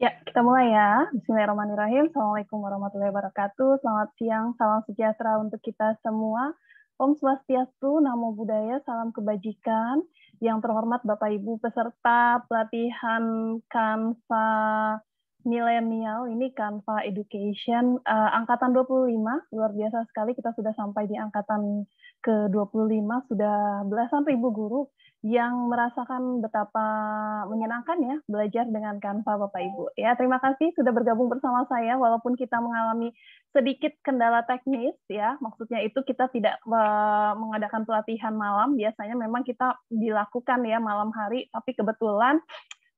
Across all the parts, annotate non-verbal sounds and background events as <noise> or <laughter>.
Ya, kita mulai ya. Bismillahirrahmanirrahim. Assalamualaikum warahmatullahi wabarakatuh. Selamat siang, salam sejahtera untuk kita semua. Om Swastiastu, Namo Buddhaya, salam kebajikan. Yang terhormat Bapak Ibu peserta pelatihan Kanva Milenial, ini Kanva Education, uh, angkatan 25, luar biasa sekali kita sudah sampai di angkatan ke-25, sudah belasan ribu guru yang merasakan betapa menyenangkan ya belajar dengan Kanva Bapak Ibu. Ya, terima kasih sudah bergabung bersama saya walaupun kita mengalami sedikit kendala teknis ya. Maksudnya itu kita tidak eh, mengadakan pelatihan malam, biasanya memang kita dilakukan ya malam hari tapi kebetulan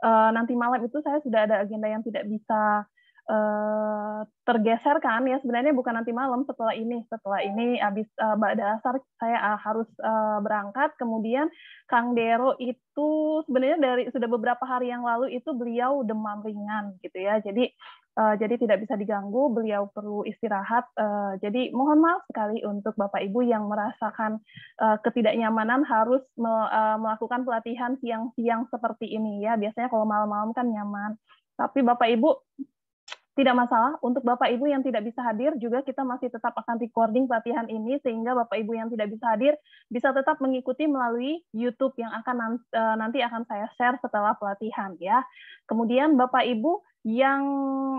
eh, nanti malam itu saya sudah ada agenda yang tidak bisa Eh, tergeserkan tergeser kan ya sebenarnya bukan nanti malam setelah ini setelah ini abis uh, dasar saya uh, harus uh, berangkat kemudian kang dero itu sebenarnya dari sudah beberapa hari yang lalu itu beliau demam ringan gitu ya jadi uh, jadi tidak bisa diganggu beliau perlu istirahat uh, jadi mohon maaf sekali untuk bapak ibu yang merasakan uh, ketidaknyamanan harus me, uh, melakukan pelatihan siang-siang seperti ini ya biasanya kalau malam-malam kan nyaman tapi Bapak Ibu tidak masalah, untuk Bapak Ibu yang tidak bisa hadir juga kita masih tetap akan recording pelatihan ini sehingga Bapak Ibu yang tidak bisa hadir bisa tetap mengikuti melalui YouTube yang akan eh, nanti akan saya share setelah pelatihan ya. Kemudian Bapak Ibu yang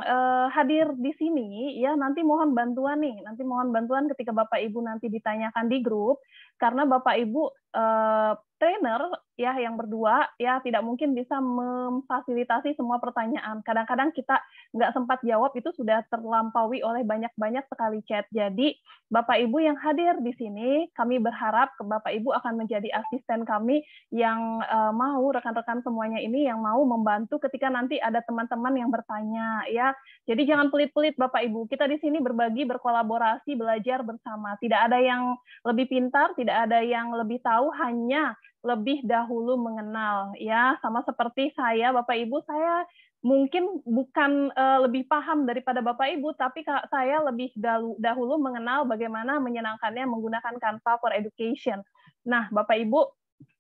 eh, hadir di sini ya nanti mohon bantuan nih nanti mohon bantuan ketika bapak ibu nanti ditanyakan di grup karena bapak ibu uh, trainer ya yang berdua ya tidak mungkin bisa memfasilitasi semua pertanyaan. Kadang-kadang kita nggak sempat jawab itu sudah terlampaui oleh banyak-banyak sekali chat. Jadi Bapak Ibu yang hadir di sini, kami berharap ke Bapak Ibu akan menjadi asisten kami yang uh, mau rekan-rekan semuanya ini yang mau membantu ketika nanti ada teman-teman yang bertanya ya. Jadi jangan pelit-pelit Bapak Ibu. Kita di sini berbagi, berkolaborasi, belajar bersama. Tidak ada yang lebih pintar, tidak ada yang lebih tahu tahu hanya lebih dahulu mengenal ya sama seperti saya Bapak Ibu saya mungkin bukan uh, lebih paham daripada Bapak Ibu, tapi saya lebih dahulu, mengenal bagaimana menyenangkannya menggunakan Canva for Education. Nah, Bapak Ibu,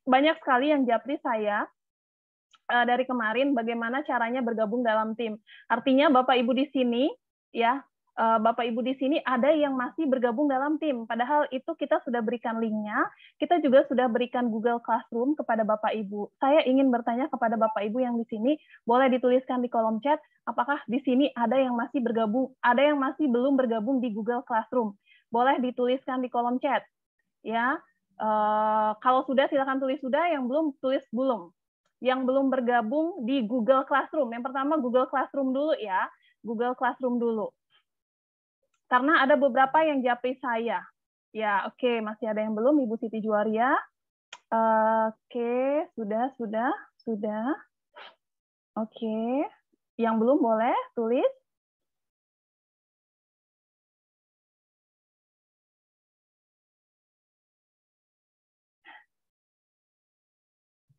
banyak sekali yang japri saya uh, dari kemarin bagaimana caranya bergabung dalam tim. Artinya Bapak Ibu di sini ya Eh, Bapak Ibu di sini ada yang masih bergabung dalam tim. Padahal itu kita sudah berikan linknya, kita juga sudah berikan Google Classroom kepada Bapak Ibu. Saya ingin bertanya kepada Bapak Ibu yang di sini, boleh dituliskan di kolom chat, apakah di sini ada yang masih bergabung, ada yang masih belum bergabung di Google Classroom. Boleh dituliskan di kolom chat. Ya, Uh, kalau sudah silakan tulis sudah, yang belum tulis belum. Yang belum bergabung di Google Classroom. Yang pertama Google Classroom dulu ya, Google Classroom dulu. Karena ada beberapa yang japri saya. Ya, oke, okay, masih ada yang belum Ibu Siti Juaria? Uh, oke, okay, sudah, sudah, sudah. Oke. Okay. Yang belum boleh tulis.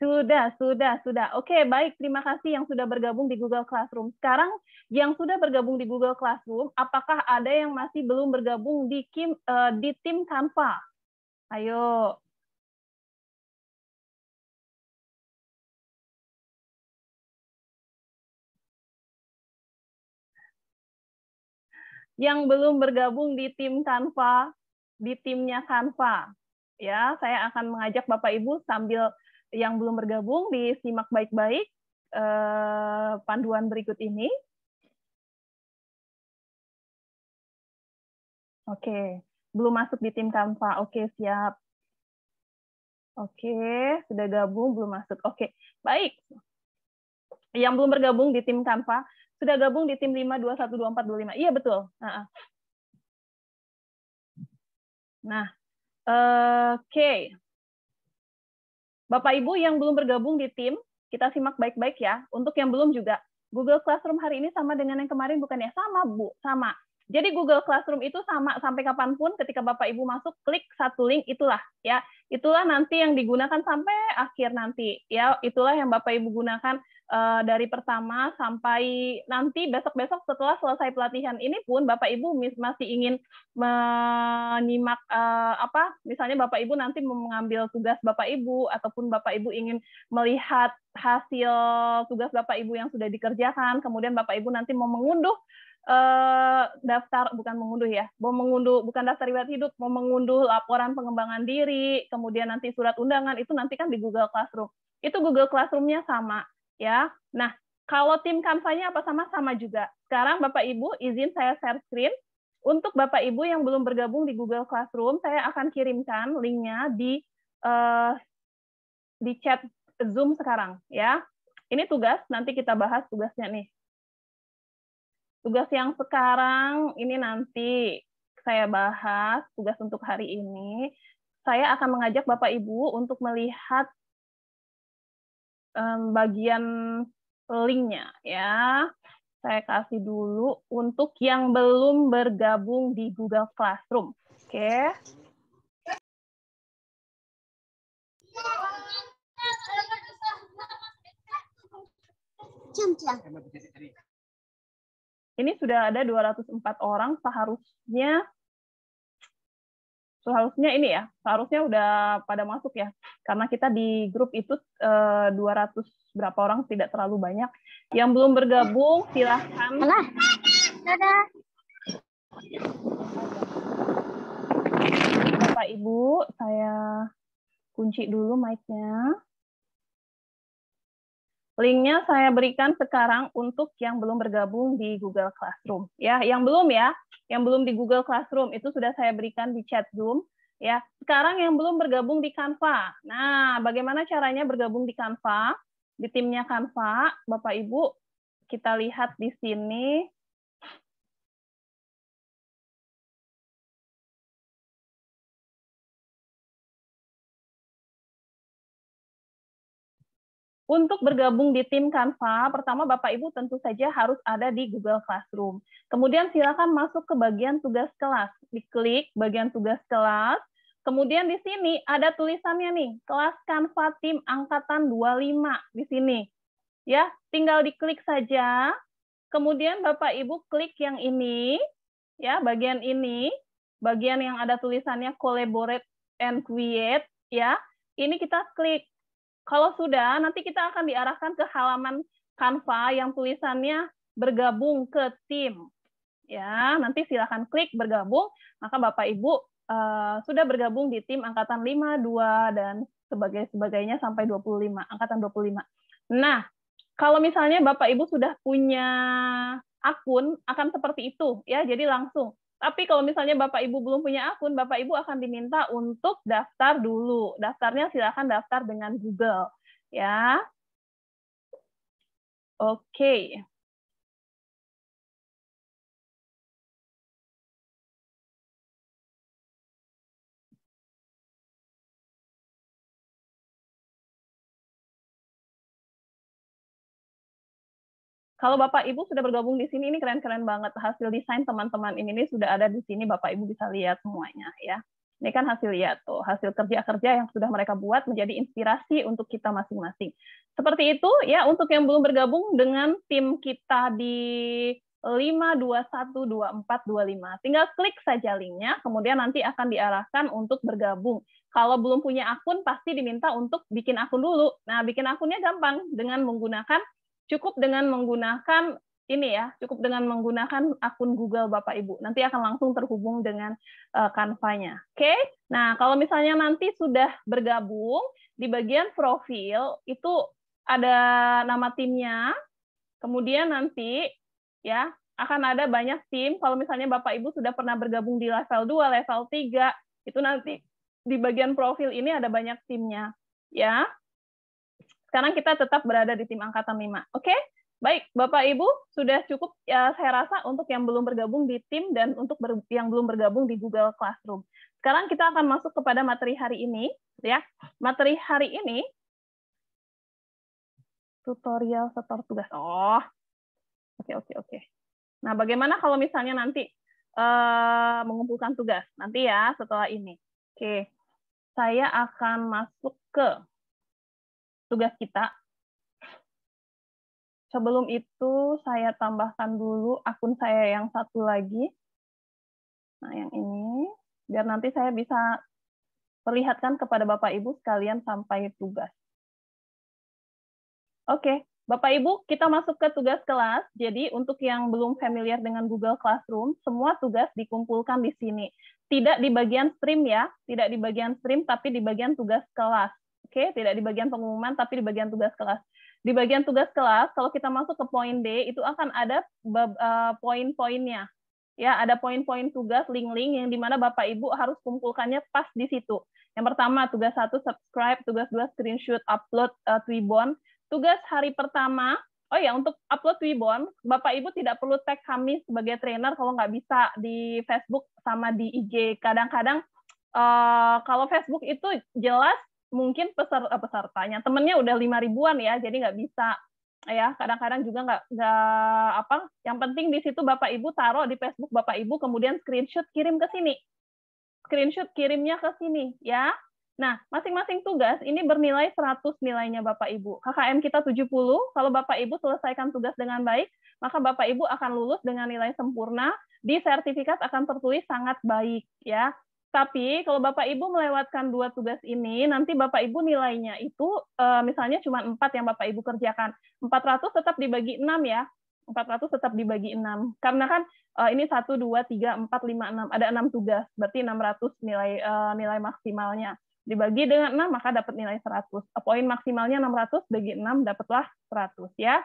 Sudah, sudah, sudah. Oke, okay, baik. Terima kasih yang sudah bergabung di Google Classroom. Sekarang yang sudah bergabung di Google Classroom, apakah ada yang masih belum bergabung di, Kim, uh, di tim Canva? Ayo. Yang belum bergabung di tim Canva, di timnya Canva. Ya, saya akan mengajak Bapak Ibu sambil yang belum bergabung disimak baik-baik eh, panduan berikut ini. Oke, belum masuk di tim Kanva. Oke, siap. Oke, sudah gabung belum masuk. Oke, baik. Yang belum bergabung di tim Kanva, sudah gabung di tim 5212425. Iya, betul. Nah, nah. oke. Okay. Bapak Ibu yang belum bergabung di tim, kita simak baik-baik ya. Untuk yang belum juga, Google Classroom hari ini sama dengan yang kemarin bukan ya? Sama, Bu, sama. Jadi Google Classroom itu sama sampai kapanpun ketika Bapak Ibu masuk klik satu link itulah ya. Itulah nanti yang digunakan sampai akhir nanti ya. Itulah yang Bapak Ibu gunakan uh, dari pertama sampai nanti besok-besok setelah selesai pelatihan ini pun Bapak Ibu masih ingin menyimak uh, apa misalnya Bapak Ibu nanti mau mengambil tugas Bapak Ibu ataupun Bapak Ibu ingin melihat hasil tugas Bapak Ibu yang sudah dikerjakan kemudian Bapak Ibu nanti mau mengunduh eh, daftar bukan mengunduh ya, mau mengunduh bukan daftar riwayat hidup, mau mengunduh laporan pengembangan diri, kemudian nanti surat undangan itu nanti kan di Google Classroom. Itu Google Classroom-nya sama ya. Nah, kalau tim kampanye apa sama sama juga. Sekarang Bapak Ibu izin saya share screen. Untuk Bapak Ibu yang belum bergabung di Google Classroom, saya akan kirimkan linknya di uh, di chat Zoom sekarang ya. Ini tugas nanti kita bahas tugasnya nih. Tugas yang sekarang ini nanti saya bahas tugas untuk hari ini. Saya akan mengajak Bapak Ibu untuk melihat um, bagian linknya ya. Saya kasih dulu untuk yang belum bergabung di Google Classroom. Oke. Okay. Ini sudah ada 204 orang, seharusnya seharusnya ini ya, seharusnya udah pada masuk ya. Karena kita di grup itu e, eh, 200 berapa orang tidak terlalu banyak. Yang belum bergabung silahkan. Alah. Dadah. Bapak Ibu, saya kunci dulu mic-nya. Linknya saya berikan sekarang untuk yang belum bergabung di Google Classroom. Ya, yang belum ya, yang belum di Google Classroom itu sudah saya berikan di chat Zoom. Ya, sekarang yang belum bergabung di Canva. Nah, bagaimana caranya bergabung di Canva? Di timnya Canva, Bapak Ibu, kita lihat di sini Untuk bergabung di tim Canva, pertama Bapak Ibu tentu saja harus ada di Google Classroom. Kemudian silakan masuk ke bagian tugas kelas. Diklik bagian tugas kelas. Kemudian di sini ada tulisannya nih, kelas Canva tim angkatan 25 di sini. Ya, tinggal diklik saja. Kemudian Bapak Ibu klik yang ini, ya, bagian ini, bagian yang ada tulisannya collaborate and create, ya. Ini kita klik kalau sudah, nanti kita akan diarahkan ke halaman Canva yang tulisannya bergabung ke tim. Ya, nanti silahkan klik bergabung, maka Bapak Ibu uh, sudah bergabung di tim angkatan 5, 2 dan sebagai sebagainya sampai 25, angkatan 25. Nah, kalau misalnya Bapak Ibu sudah punya akun akan seperti itu ya. Jadi langsung tapi kalau misalnya Bapak Ibu belum punya akun, Bapak Ibu akan diminta untuk daftar dulu. Daftarnya silakan daftar dengan Google, ya. Oke. Okay. Kalau Bapak Ibu sudah bergabung di sini, ini keren-keren banget. Hasil desain teman-teman ini, ini sudah ada di sini, Bapak Ibu bisa lihat semuanya ya. Ini kan hasil lihat ya, tuh, hasil kerja-kerja yang sudah mereka buat menjadi inspirasi untuk kita masing-masing. Seperti itu ya untuk yang belum bergabung dengan tim kita di 5212425. Tinggal klik saja linknya, kemudian nanti akan diarahkan untuk bergabung. Kalau belum punya akun, pasti diminta untuk bikin akun dulu. Nah, bikin akunnya gampang dengan menggunakan cukup dengan menggunakan ini ya, cukup dengan menggunakan akun Google Bapak Ibu. Nanti akan langsung terhubung dengan uh, eh, canva Oke? Okay? Nah, kalau misalnya nanti sudah bergabung di bagian profil itu ada nama timnya. Kemudian nanti ya akan ada banyak tim. Kalau misalnya Bapak Ibu sudah pernah bergabung di level 2, level 3, itu nanti di bagian profil ini ada banyak timnya, ya sekarang kita tetap berada di tim angkatan 5. Oke? Okay? Baik, Bapak Ibu, sudah cukup ya, saya rasa untuk yang belum bergabung di tim dan untuk ber, yang belum bergabung di Google Classroom. Sekarang kita akan masuk kepada materi hari ini, ya. Materi hari ini tutorial setor tugas. Oh. Oke, oke, oke. Nah, bagaimana kalau misalnya nanti uh, mengumpulkan tugas? Nanti ya setelah ini. Oke. Saya akan masuk ke tugas kita. Sebelum itu saya tambahkan dulu akun saya yang satu lagi. Nah, yang ini biar nanti saya bisa perlihatkan kepada Bapak Ibu sekalian sampai tugas. Oke, Bapak Ibu, kita masuk ke tugas kelas. Jadi untuk yang belum familiar dengan Google Classroom, semua tugas dikumpulkan di sini. Tidak di bagian stream ya, tidak di bagian stream tapi di bagian tugas kelas. Oke, okay? tidak di bagian pengumuman tapi di bagian tugas kelas. Di bagian tugas kelas kalau kita masuk ke poin D itu akan ada eh, poin-poinnya. Ya, ada poin-poin tugas link-link yang dimana Bapak Ibu harus kumpulkannya pas di situ. Yang pertama tugas satu subscribe, tugas dua screenshot, upload uh, Twibbon. Tugas hari pertama Oh ya, untuk upload Twibbon, Bapak Ibu tidak perlu tag kami sebagai trainer kalau nggak bisa di Facebook sama di IG. Kadang-kadang uh, kalau Facebook itu jelas mungkin peserta eh, pesertanya temennya udah lima ribuan ya jadi nggak bisa ya kadang-kadang juga nggak nggak apa yang penting di situ bapak ibu taruh di Facebook bapak ibu kemudian screenshot kirim ke sini screenshot kirimnya ke sini ya nah masing-masing tugas ini bernilai 100 nilainya bapak ibu KKM kita 70 kalau bapak ibu selesaikan tugas dengan baik maka bapak ibu akan lulus dengan nilai sempurna di sertifikat akan tertulis sangat baik ya tapi kalau Bapak Ibu melewatkan dua tugas ini, nanti Bapak Ibu nilainya itu eh, misalnya cuma empat yang Bapak Ibu kerjakan. 400 tetap dibagi 6 ya. 400 tetap dibagi 6. Karena kan eh, ini 1 2 3 4 5 6 ada 6 tugas, berarti 600 nilai eh, nilai maksimalnya. Dibagi dengan 6 maka dapat nilai 100. Poin maksimalnya 600 bagi 6 dapatlah 100 ya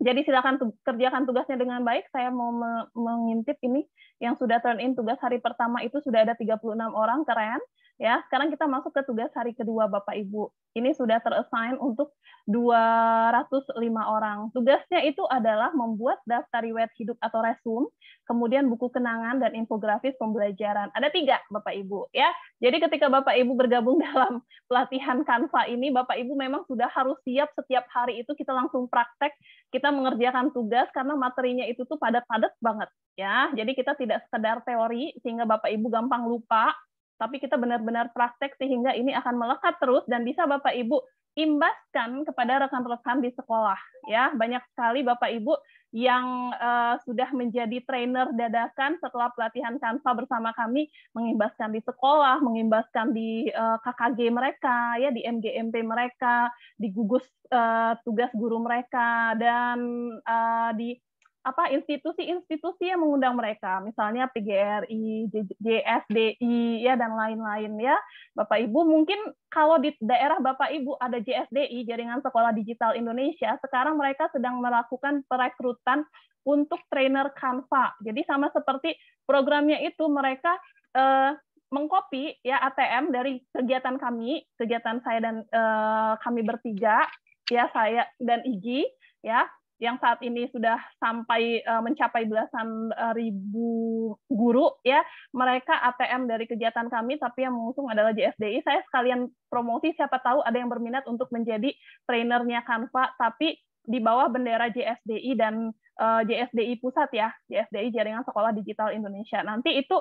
jadi silakan tu kerjakan tugasnya dengan baik. Saya mau me mengintip ini yang sudah turn in tugas hari pertama itu sudah ada 36 orang, keren. Ya, sekarang kita masuk ke tugas hari kedua Bapak Ibu. Ini sudah terassign untuk 205 orang. Tugasnya itu adalah membuat daftar riwayat hidup atau resume, kemudian buku kenangan dan infografis pembelajaran. Ada tiga Bapak Ibu ya. Jadi ketika Bapak Ibu bergabung <laughs> dalam pelatihan kanva ini, Bapak Ibu memang sudah harus siap setiap hari itu kita langsung praktek, kita mengerjakan tugas karena materinya itu tuh padat-padat banget ya. Jadi kita tidak sekedar teori sehingga Bapak Ibu gampang lupa tapi kita benar-benar praktek sehingga ini akan melekat terus dan bisa Bapak Ibu imbaskan kepada rekan-rekan di sekolah ya banyak sekali Bapak Ibu yang uh, sudah menjadi trainer dadakan setelah pelatihan Kanva bersama kami mengimbaskan di sekolah, mengimbaskan di uh, eh, KKG mereka ya di MGMP mereka, di gugus uh, tugas guru mereka dan uh, di apa institusi-institusi yang mengundang mereka, misalnya PGRI, JSDI, ya dan lain-lain ya, Bapak Ibu. Mungkin kalau di daerah Bapak Ibu ada JSDI, Jaringan Sekolah Digital Indonesia, sekarang mereka sedang melakukan perekrutan untuk trainer Canva. Jadi sama seperti programnya itu mereka eh, mengcopy ya ATM dari kegiatan kami, kegiatan saya dan eh, kami bertiga, ya saya dan Igi, ya yang saat ini sudah sampai eh, mencapai belasan eh, ribu guru ya mereka ATM dari kegiatan kami tapi yang mengusung adalah JSDI saya sekalian promosi siapa tahu ada yang berminat untuk menjadi trainernya Kanva tapi di bawah bendera JSDI dan eh, JSDI pusat ya JSDI Jaringan Sekolah Digital Indonesia nanti itu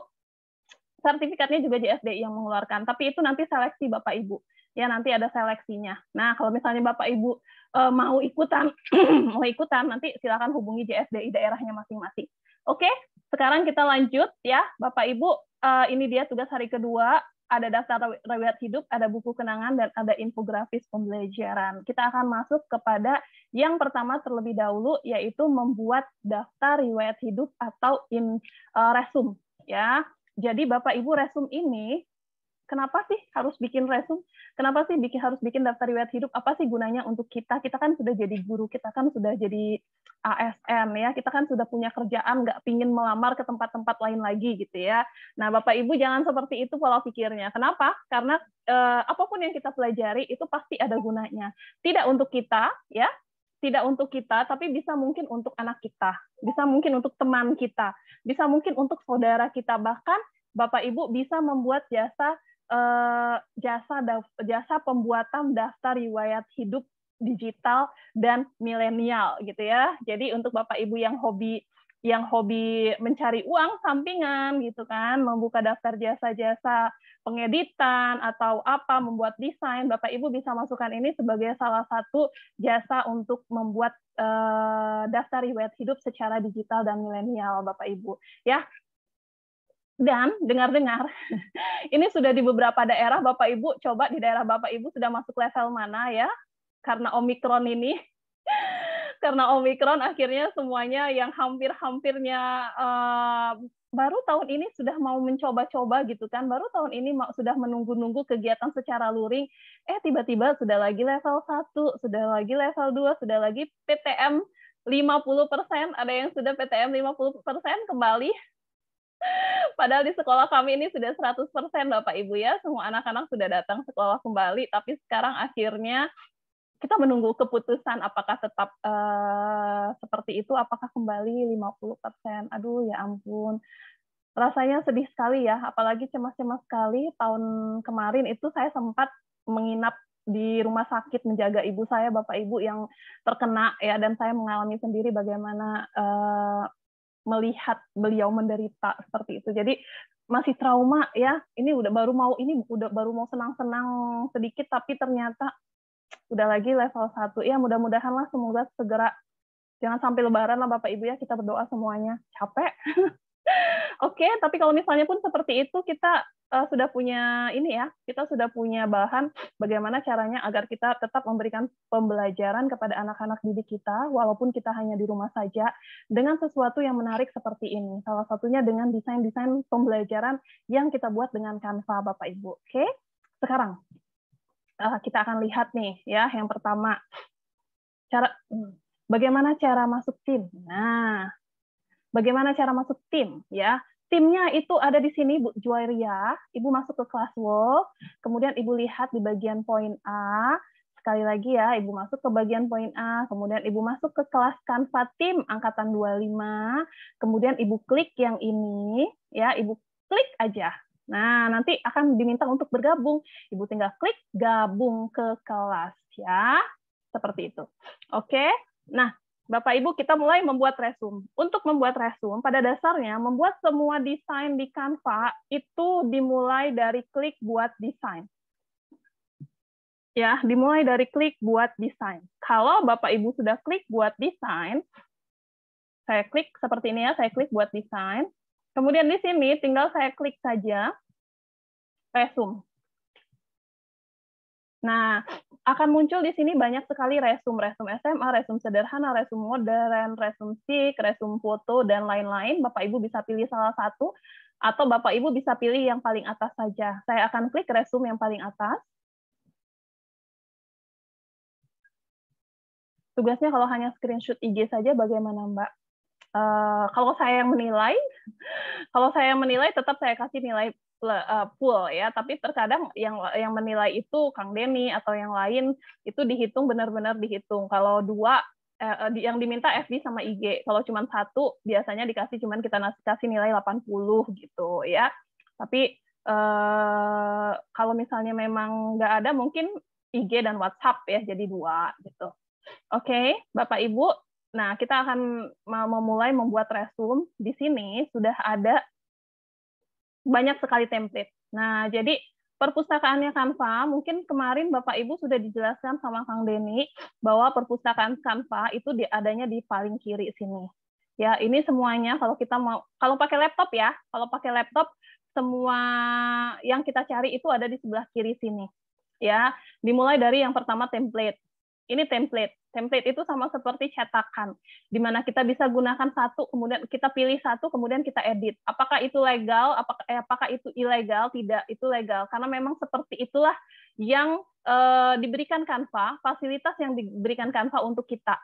sertifikatnya juga JSDI yang mengeluarkan tapi itu nanti seleksi Bapak Ibu ya nanti ada seleksinya. Nah, kalau misalnya Bapak Ibu uh, mau ikutan <clears throat> mau ikutan nanti silakan hubungi JSDI daerahnya masing-masing. Oke, sekarang kita lanjut ya, Bapak Ibu. Uh, ini dia tugas hari kedua. Ada daftar riwayat hidup, ada buku kenangan, dan ada infografis pembelajaran. Kita akan masuk kepada yang pertama terlebih dahulu, yaitu membuat daftar riwayat hidup atau in uh, eh, resum. Ya, jadi Bapak Ibu resum ini kenapa sih harus bikin resume? Kenapa sih bikin harus bikin daftar riwayat hidup? Apa sih gunanya untuk kita? Kita kan sudah jadi guru, kita kan sudah jadi ASN ya, kita kan sudah punya kerjaan, nggak pingin melamar ke tempat-tempat lain lagi gitu ya. Nah, Bapak Ibu jangan seperti itu pola pikirnya. Kenapa? Karena eh, apapun yang kita pelajari itu pasti ada gunanya. Tidak untuk kita ya, tidak untuk kita, tapi bisa mungkin untuk anak kita, bisa mungkin untuk teman kita, bisa mungkin untuk saudara kita, bahkan Bapak Ibu bisa membuat jasa uh, jasa jasa pembuatan daftar riwayat hidup digital dan milenial gitu ya. Jadi untuk Bapak Ibu yang hobi yang hobi mencari uang sampingan gitu kan, membuka daftar jasa-jasa pengeditan atau apa membuat desain, Bapak Ibu bisa masukkan ini sebagai salah satu jasa untuk membuat uh, daftar riwayat hidup secara digital dan milenial Bapak Ibu. Ya, dan dengar-dengar, <laughs> ini sudah di beberapa daerah Bapak Ibu, coba di daerah Bapak Ibu sudah masuk level mana ya? Karena Omikron ini, <laughs> karena Omikron akhirnya semuanya yang hampir-hampirnya uh, baru tahun ini sudah mau mencoba-coba gitu kan, baru tahun ini mau, sudah menunggu-nunggu kegiatan secara luring, eh tiba-tiba sudah lagi level 1, sudah lagi level 2, sudah lagi PTM 50%, ada yang sudah PTM 50% kembali Padahal di sekolah kami ini sudah 100% Bapak Ibu ya, semua anak-anak sudah datang sekolah kembali, tapi sekarang akhirnya kita menunggu keputusan apakah tetap uh, seperti itu, apakah kembali 50%. Aduh ya ampun, rasanya sedih sekali ya, apalagi cemas-cemas sekali. Tahun kemarin itu saya sempat menginap di rumah sakit menjaga ibu saya, bapak ibu yang terkena ya, dan saya mengalami sendiri bagaimana uh, melihat beliau menderita seperti itu. Jadi masih trauma ya. Ini udah baru mau ini udah baru mau senang-senang sedikit tapi ternyata udah lagi level 1. Ya mudah mudahanlah semoga segera jangan sampai lebaran lah Bapak Ibu ya kita berdoa semuanya. Capek. <laughs> Oke, okay, tapi kalau misalnya pun seperti itu kita uh, sudah punya ini ya, kita sudah punya bahan bagaimana caranya agar kita tetap memberikan pembelajaran kepada anak-anak didik kita walaupun kita hanya di rumah saja dengan sesuatu yang menarik seperti ini. Salah satunya dengan desain-desain pembelajaran yang kita buat dengan Canva Bapak Ibu. Oke. Sekarang uh, kita akan lihat nih ya yang pertama cara hmm, bagaimana cara masuk tim. Nah, bagaimana cara masuk tim ya timnya itu ada di sini Bu Juwairia, Ibu masuk ke kelas Wolf, kemudian Ibu lihat di bagian poin A, sekali lagi ya, Ibu masuk ke bagian poin A, kemudian Ibu masuk ke kelas Canva Tim angkatan 25, kemudian Ibu klik yang ini, ya Ibu klik aja. Nah, nanti akan diminta untuk bergabung. Ibu tinggal klik gabung ke kelas ya, seperti itu. Oke. Nah, Bapak Ibu, kita mulai membuat resume. Untuk membuat resume, pada dasarnya membuat semua desain di Canva itu dimulai dari klik buat desain. Ya, dimulai dari klik buat desain. Kalau Bapak Ibu sudah klik buat desain, saya klik seperti ini ya, saya klik buat desain. Kemudian di sini tinggal saya klik saja resume. Nah, akan muncul di sini banyak sekali resume, resume SMA, resume sederhana, resume modern, resume sik, resume foto, dan lain-lain. Bapak Ibu bisa pilih salah satu, atau Bapak Ibu bisa pilih yang paling atas saja. Saya akan klik resume yang paling atas. Tugasnya kalau hanya screenshot IG saja bagaimana Mbak? Uh, kalau saya yang menilai, <laughs> kalau saya menilai tetap saya kasih nilai E, pool ya, tapi terkadang yang yang menilai itu Kang Denny atau yang lain itu dihitung benar-benar dihitung. Kalau dua eh, yang diminta FB sama IG. Kalau cuma satu biasanya dikasih cuman kita kasih nilai 80 gitu ya. Tapi eh, kalau misalnya memang nggak ada mungkin IG dan WhatsApp ya jadi dua gitu. Oke, Bapak Ibu. Nah, kita akan memulai membuat resume. Di sini sudah ada banyak sekali template. Nah, jadi perpustakaannya Kanva, mungkin kemarin Bapak Ibu sudah dijelaskan sama Kang Deni bahwa perpustakaan Kanva itu adanya di paling kiri sini. Ya, ini semuanya kalau kita mau kalau pakai laptop ya, kalau pakai laptop semua yang kita cari itu ada di sebelah kiri sini. Ya, dimulai dari yang pertama template. Ini template. Template itu sama seperti cetakan, di mana kita bisa gunakan satu, kemudian kita pilih satu, kemudian kita edit. Apakah itu legal? Apakah, eh, apakah itu ilegal? Tidak, itu legal. Karena memang seperti itulah yang eh, diberikan Canva, fasilitas yang diberikan Canva untuk kita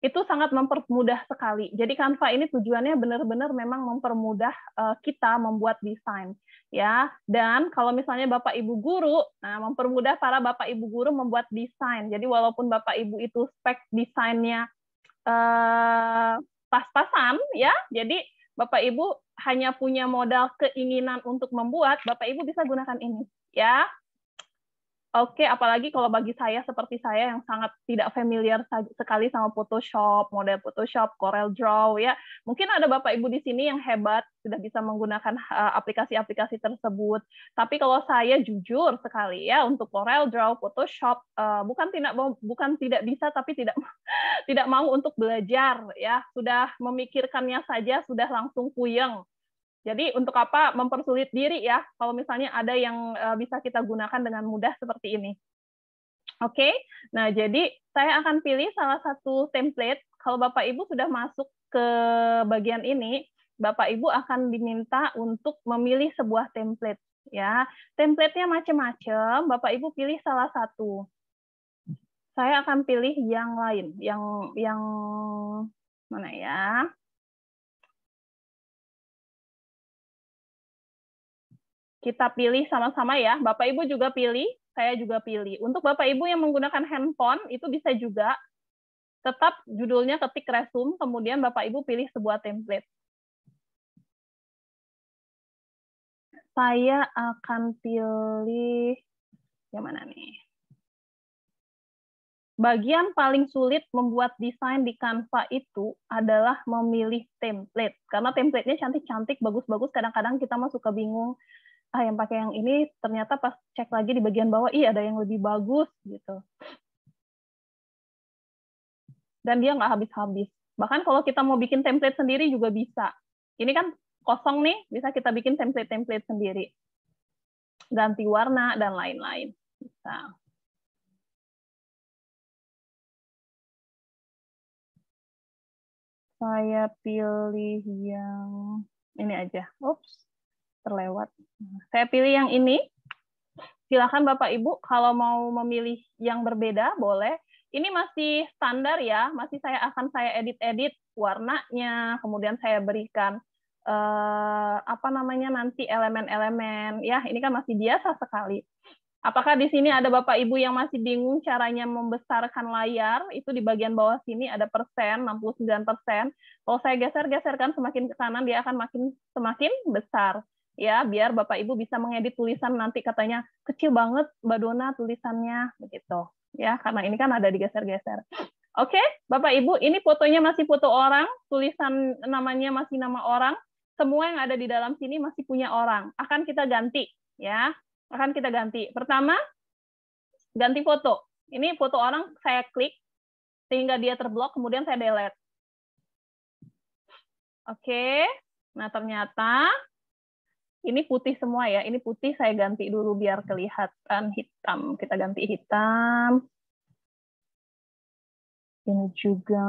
itu sangat mempermudah sekali. Jadi Canva ini tujuannya benar-benar memang mempermudah uh, kita membuat desain ya. Dan kalau misalnya Bapak Ibu guru, nah mempermudah para Bapak Ibu guru membuat desain. Jadi walaupun Bapak Ibu itu spek desainnya uh, pas-pasan ya. Jadi Bapak Ibu hanya punya modal keinginan untuk membuat, Bapak Ibu bisa gunakan ini ya. Oke, okay, apalagi kalau bagi saya seperti saya yang sangat tidak familiar sekali sama Photoshop, model Photoshop, Corel Draw ya. Mungkin ada Bapak Ibu di sini yang hebat sudah bisa menggunakan eh, aplikasi-aplikasi tersebut. Tapi kalau saya jujur sekali ya untuk Corel Draw, Photoshop eh, bukan tidak bukan tidak bisa tapi tidak <laughs> tidak mau untuk belajar ya. Sudah memikirkannya saja sudah langsung puyeng jadi untuk apa mempersulit diri ya kalau misalnya ada yang e, bisa kita gunakan dengan mudah seperti ini. Oke, okay? nah jadi saya akan pilih salah satu template. Kalau Bapak Ibu sudah masuk ke bagian ini, Bapak Ibu akan diminta untuk memilih sebuah template. Ya, templatenya macam-macam. Bapak Ibu pilih salah satu. Saya akan pilih yang lain, yang yang mana ya? kita pilih sama-sama ya. Bapak Ibu juga pilih, saya juga pilih. Untuk Bapak Ibu yang menggunakan handphone itu bisa juga tetap judulnya ketik resum, kemudian Bapak Ibu pilih sebuah template. Saya akan pilih yang mana nih? Bagian paling sulit membuat desain di Canva itu adalah memilih template. Karena template-nya cantik-cantik, bagus-bagus, kadang-kadang kita masuk ke bingung ah yang pakai yang ini ternyata pas cek lagi di bagian bawah iya ada yang lebih bagus gitu dan dia nggak habis-habis bahkan kalau kita mau bikin template sendiri juga bisa ini kan kosong nih bisa kita bikin template-template sendiri ganti warna dan lain-lain bisa saya pilih yang ini aja. Ups terlewat. Saya pilih yang ini. Silakan Bapak Ibu kalau mau memilih yang berbeda boleh. Ini masih standar ya, masih saya akan saya edit-edit warnanya, kemudian saya berikan eh, apa namanya nanti elemen-elemen. Ya, ini kan masih biasa sekali. Apakah di sini ada Bapak Ibu yang masih bingung caranya membesarkan layar? Itu di bagian bawah sini ada persen, 69 persen. Kalau saya geser-geserkan semakin ke kanan, dia akan makin semakin besar ya biar Bapak Ibu bisa mengedit tulisan nanti katanya kecil banget Mbak Dona tulisannya begitu ya karena ini kan ada digeser-geser. Oke, Bapak Ibu, ini fotonya masih foto orang, tulisan namanya masih nama orang, semua yang ada di dalam sini masih punya orang. Akan kita ganti ya. Akan kita ganti. Pertama, ganti foto. Ini foto orang saya klik sehingga dia terblok, kemudian saya delete. Oke. Nah, ternyata ini putih semua ya. Ini putih saya ganti dulu biar kelihatan hitam. Kita ganti hitam. Ini juga.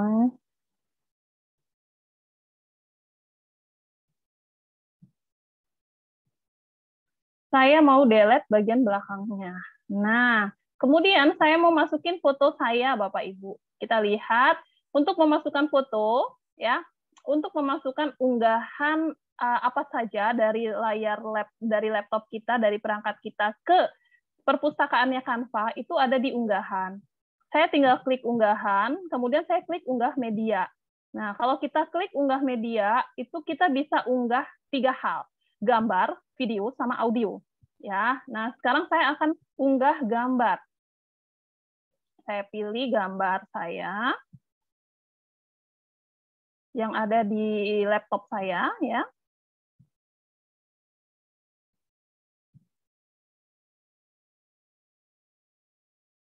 Saya mau delete bagian belakangnya. Nah, kemudian saya mau masukin foto saya, Bapak Ibu. Kita lihat untuk memasukkan foto, ya, untuk memasukkan unggahan uh, apa saja dari layar lab dari laptop kita dari perangkat kita ke perpustakaannya Canva itu ada di unggahan. Saya tinggal klik unggahan, kemudian saya klik unggah media. Nah, kalau kita klik unggah media, itu kita bisa unggah tiga hal, gambar, video, sama audio. Ya, nah sekarang saya akan unggah gambar. Saya pilih gambar saya yang ada di laptop saya, ya.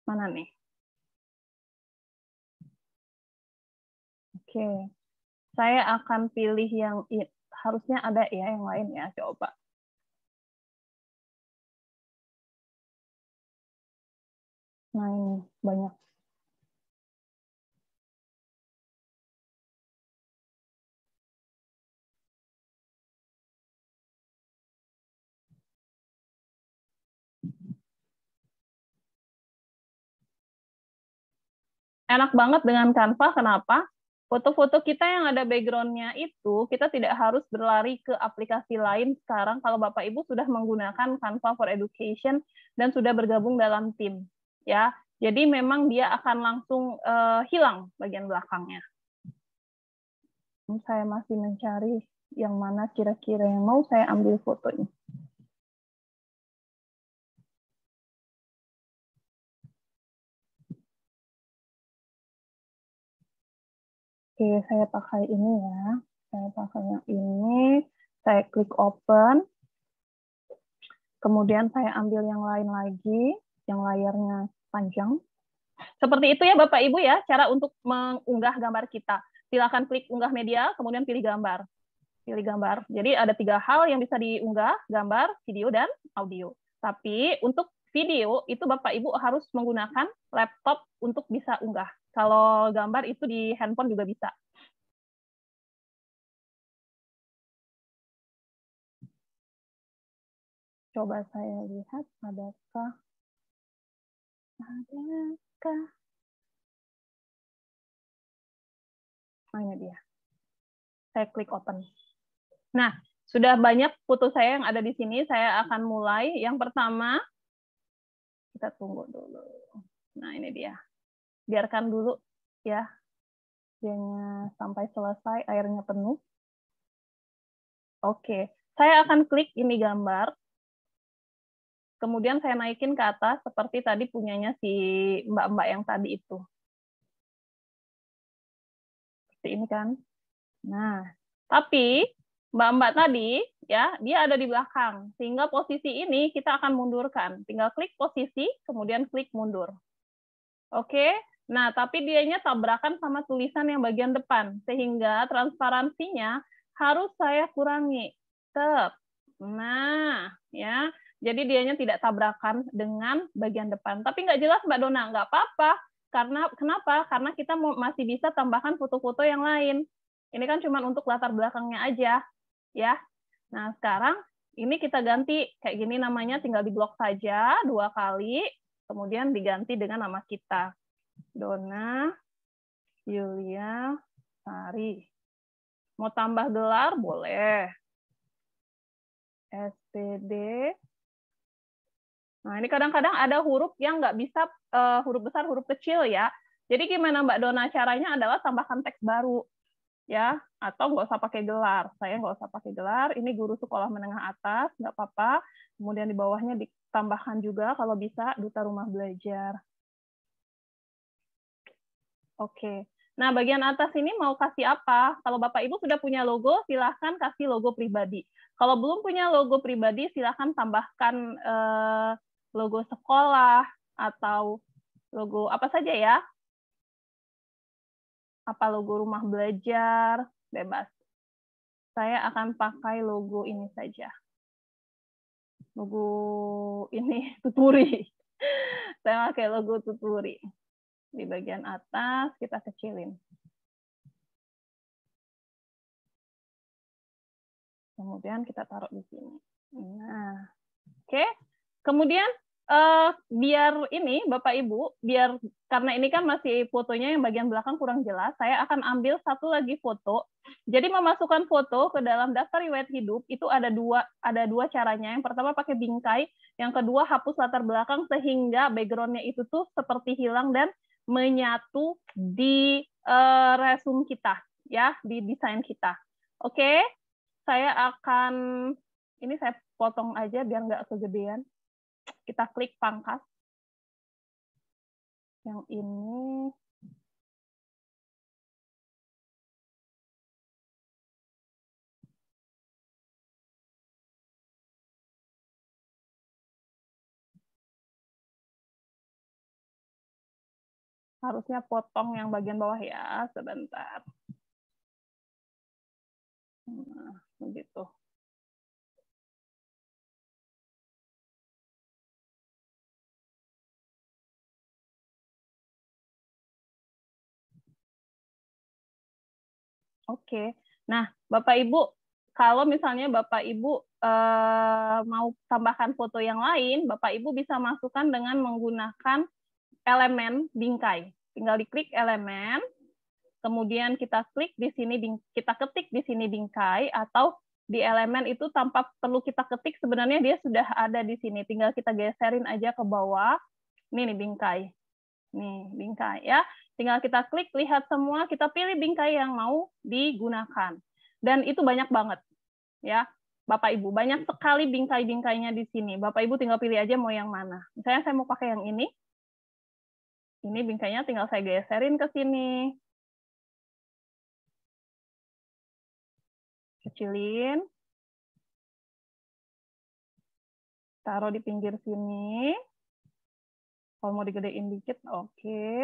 mana nih? Oke, saya akan pilih yang harusnya ada ya yang lain ya coba. Nah ini banyak enak banget dengan Canva. Kenapa? Foto-foto kita yang ada backgroundnya itu, kita tidak harus berlari ke aplikasi lain sekarang kalau Bapak Ibu sudah menggunakan Canva for Education dan sudah bergabung dalam tim. ya. Jadi memang dia akan langsung uh, hilang bagian belakangnya. Hmm, saya masih mencari yang mana kira-kira yang mau saya ambil fotonya. Oke, saya pakai ini ya. Saya pakai yang ini, saya klik open. Kemudian saya ambil yang lain lagi, yang layarnya panjang. Seperti itu ya Bapak Ibu ya, cara untuk mengunggah gambar kita. Silakan klik unggah media, kemudian pilih gambar. Pilih gambar. Jadi ada tiga hal yang bisa diunggah, gambar, video, dan audio. Tapi untuk video itu Bapak Ibu harus menggunakan laptop untuk bisa unggah. Kalau gambar itu di handphone juga bisa. Coba saya lihat adakah adakah Nah, ini dia. Saya klik open. Nah, sudah banyak foto saya yang ada di sini. Saya akan mulai. Yang pertama, kita tunggu dulu. Nah, ini dia biarkan dulu ya dianya sampai selesai airnya penuh. Oke, saya akan klik ini gambar. Kemudian saya naikin ke atas seperti tadi punyanya si mbak-mbak yang tadi itu. Seperti ini kan. Nah, tapi mbak-mbak tadi ya dia ada di belakang sehingga posisi ini kita akan mundurkan. Tinggal klik posisi kemudian klik mundur. Oke, Nah, tapi dianya tabrakan sama tulisan yang bagian depan, sehingga transparansinya harus saya kurangi. Tep. Nah, ya. Jadi dianya tidak tabrakan dengan bagian depan. Tapi nggak jelas Mbak Dona, nggak apa-apa. Karena kenapa? Karena kita masih bisa tambahkan foto-foto yang lain. Ini kan cuma untuk latar belakangnya aja, ya. Nah, sekarang ini kita ganti kayak gini namanya tinggal di blok saja dua kali, kemudian diganti dengan nama kita. Dona Yulia Sari. Mau tambah gelar? Boleh. SPD. Nah, ini kadang-kadang ada huruf yang nggak bisa, uh, huruf besar, huruf kecil ya. Jadi gimana Mbak Dona caranya adalah tambahkan teks baru. ya Atau nggak usah pakai gelar. Saya nggak usah pakai gelar. Ini guru sekolah menengah atas, nggak apa-apa. Kemudian di bawahnya ditambahkan juga kalau bisa duta rumah belajar. Oke. Nah, bagian atas ini mau kasih apa? Kalau Bapak Ibu sudah punya logo, silahkan kasih logo pribadi. Kalau belum punya logo pribadi, silahkan tambahkan eh, logo sekolah atau logo apa saja ya. Apa logo rumah belajar, bebas. Saya akan pakai logo ini saja. Logo ini, <laughs> tuturi. Saya pakai logo tuturi di bagian atas kita kecilin. Kemudian kita taruh di sini. Nah, oke. Okay. Kemudian uh, biar ini Bapak Ibu, biar karena ini kan masih fotonya yang bagian belakang kurang jelas, saya akan ambil satu lagi foto. Jadi memasukkan foto ke dalam daftar riwayat hidup itu ada dua ada dua caranya. Yang pertama pakai bingkai, yang kedua hapus latar belakang sehingga backgroundnya itu tuh seperti hilang dan menyatu di uh, resume kita ya di desain kita. Oke, okay? saya akan ini saya potong aja biar nggak kegedean. Kita klik pangkas. Yang ini harusnya potong yang bagian bawah ya sebentar nah begitu Oke, nah Bapak Ibu, kalau misalnya Bapak Ibu eh, mau tambahkan foto yang lain, Bapak Ibu bisa masukkan dengan menggunakan elemen bingkai. Tinggal diklik elemen, kemudian kita klik di sini kita ketik di sini bingkai atau di elemen itu tanpa perlu kita ketik sebenarnya dia sudah ada di sini tinggal kita geserin aja ke bawah ini nih bingkai nih bingkai ya tinggal kita klik lihat semua kita pilih bingkai yang mau digunakan dan itu banyak banget ya Bapak Ibu banyak sekali bingkai-bingkainya di sini Bapak Ibu tinggal pilih aja mau yang mana misalnya saya mau pakai yang ini ini bingkainya tinggal saya geserin ke sini. Kecilin. Taruh di pinggir sini. Kalau mau digedein dikit, oke. Okay.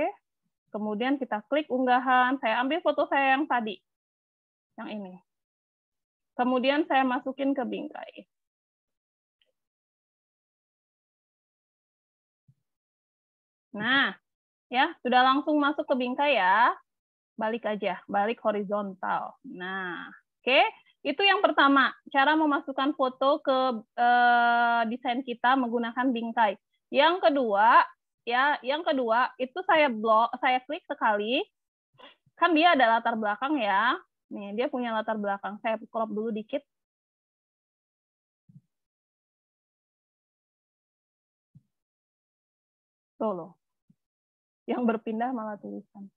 Kemudian kita klik unggahan. Saya ambil foto saya yang tadi. Yang ini. Kemudian saya masukin ke bingkai. Nah, Ya, sudah langsung masuk ke bingkai ya. Balik aja, balik horizontal. Nah, oke. Okay. Itu yang pertama, cara memasukkan foto ke eh, desain kita menggunakan bingkai. Yang kedua, ya, yang kedua itu saya blok, saya klik sekali. Kan dia ada latar belakang ya. Nih, dia punya latar belakang. Saya crop dulu dikit. Tuh loh. Yang berpindah malah tulisan.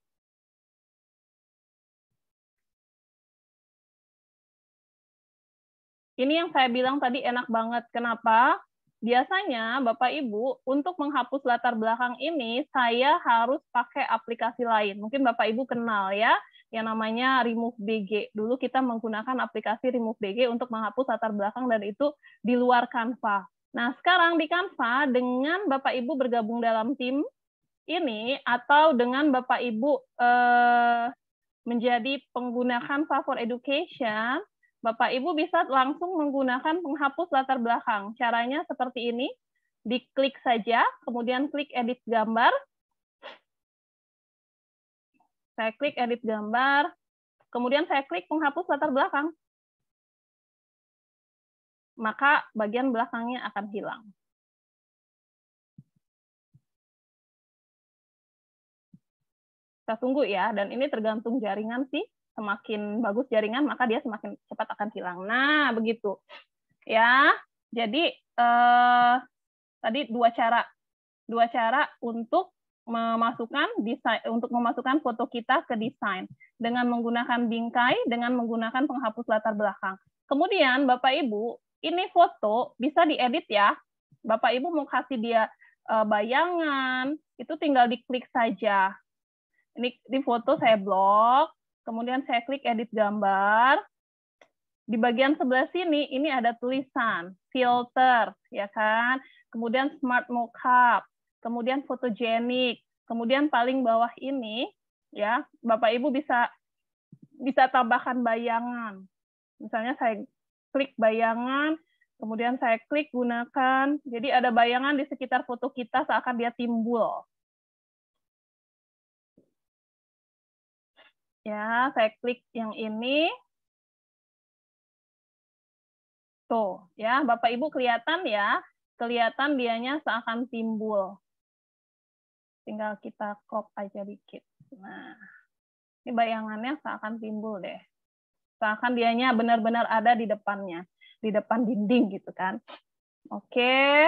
Ini yang saya bilang tadi enak banget. Kenapa? Biasanya Bapak Ibu untuk menghapus latar belakang ini saya harus pakai aplikasi lain. Mungkin Bapak Ibu kenal ya yang namanya Remove BG. Dulu kita menggunakan aplikasi Remove BG untuk menghapus latar belakang dan itu di luar Canva. Nah, sekarang di Canva dengan Bapak Ibu bergabung dalam tim ini atau dengan Bapak Ibu eh, menjadi penggunaan favor Education, Bapak Ibu bisa langsung menggunakan penghapus latar belakang. Caranya seperti ini, diklik saja, kemudian klik edit gambar. Saya klik edit gambar, kemudian saya klik penghapus latar belakang. Maka bagian belakangnya akan hilang. kita tunggu ya dan ini tergantung jaringan sih semakin bagus jaringan maka dia semakin cepat akan hilang nah begitu ya jadi eh, tadi dua cara dua cara untuk memasukkan desain untuk memasukkan foto kita ke desain dengan menggunakan bingkai dengan menggunakan penghapus latar belakang kemudian bapak ibu ini foto bisa diedit ya bapak ibu mau kasih dia eh, bayangan itu tinggal diklik saja ini di foto saya blok, kemudian saya klik edit gambar. Di bagian sebelah sini ini ada tulisan filter, ya kan? Kemudian smart mockup, kemudian fotogenik, kemudian paling bawah ini ya, Bapak Ibu bisa bisa tambahkan bayangan. Misalnya saya klik bayangan, kemudian saya klik gunakan. Jadi ada bayangan di sekitar foto kita seakan dia timbul. Ya, saya klik yang ini. Tuh, ya, Bapak Ibu kelihatan ya, kelihatan dianya seakan timbul. Tinggal kita crop aja dikit. Nah, ini bayangannya seakan timbul deh. Seakan dianya benar-benar ada di depannya, di depan dinding gitu kan. Oke.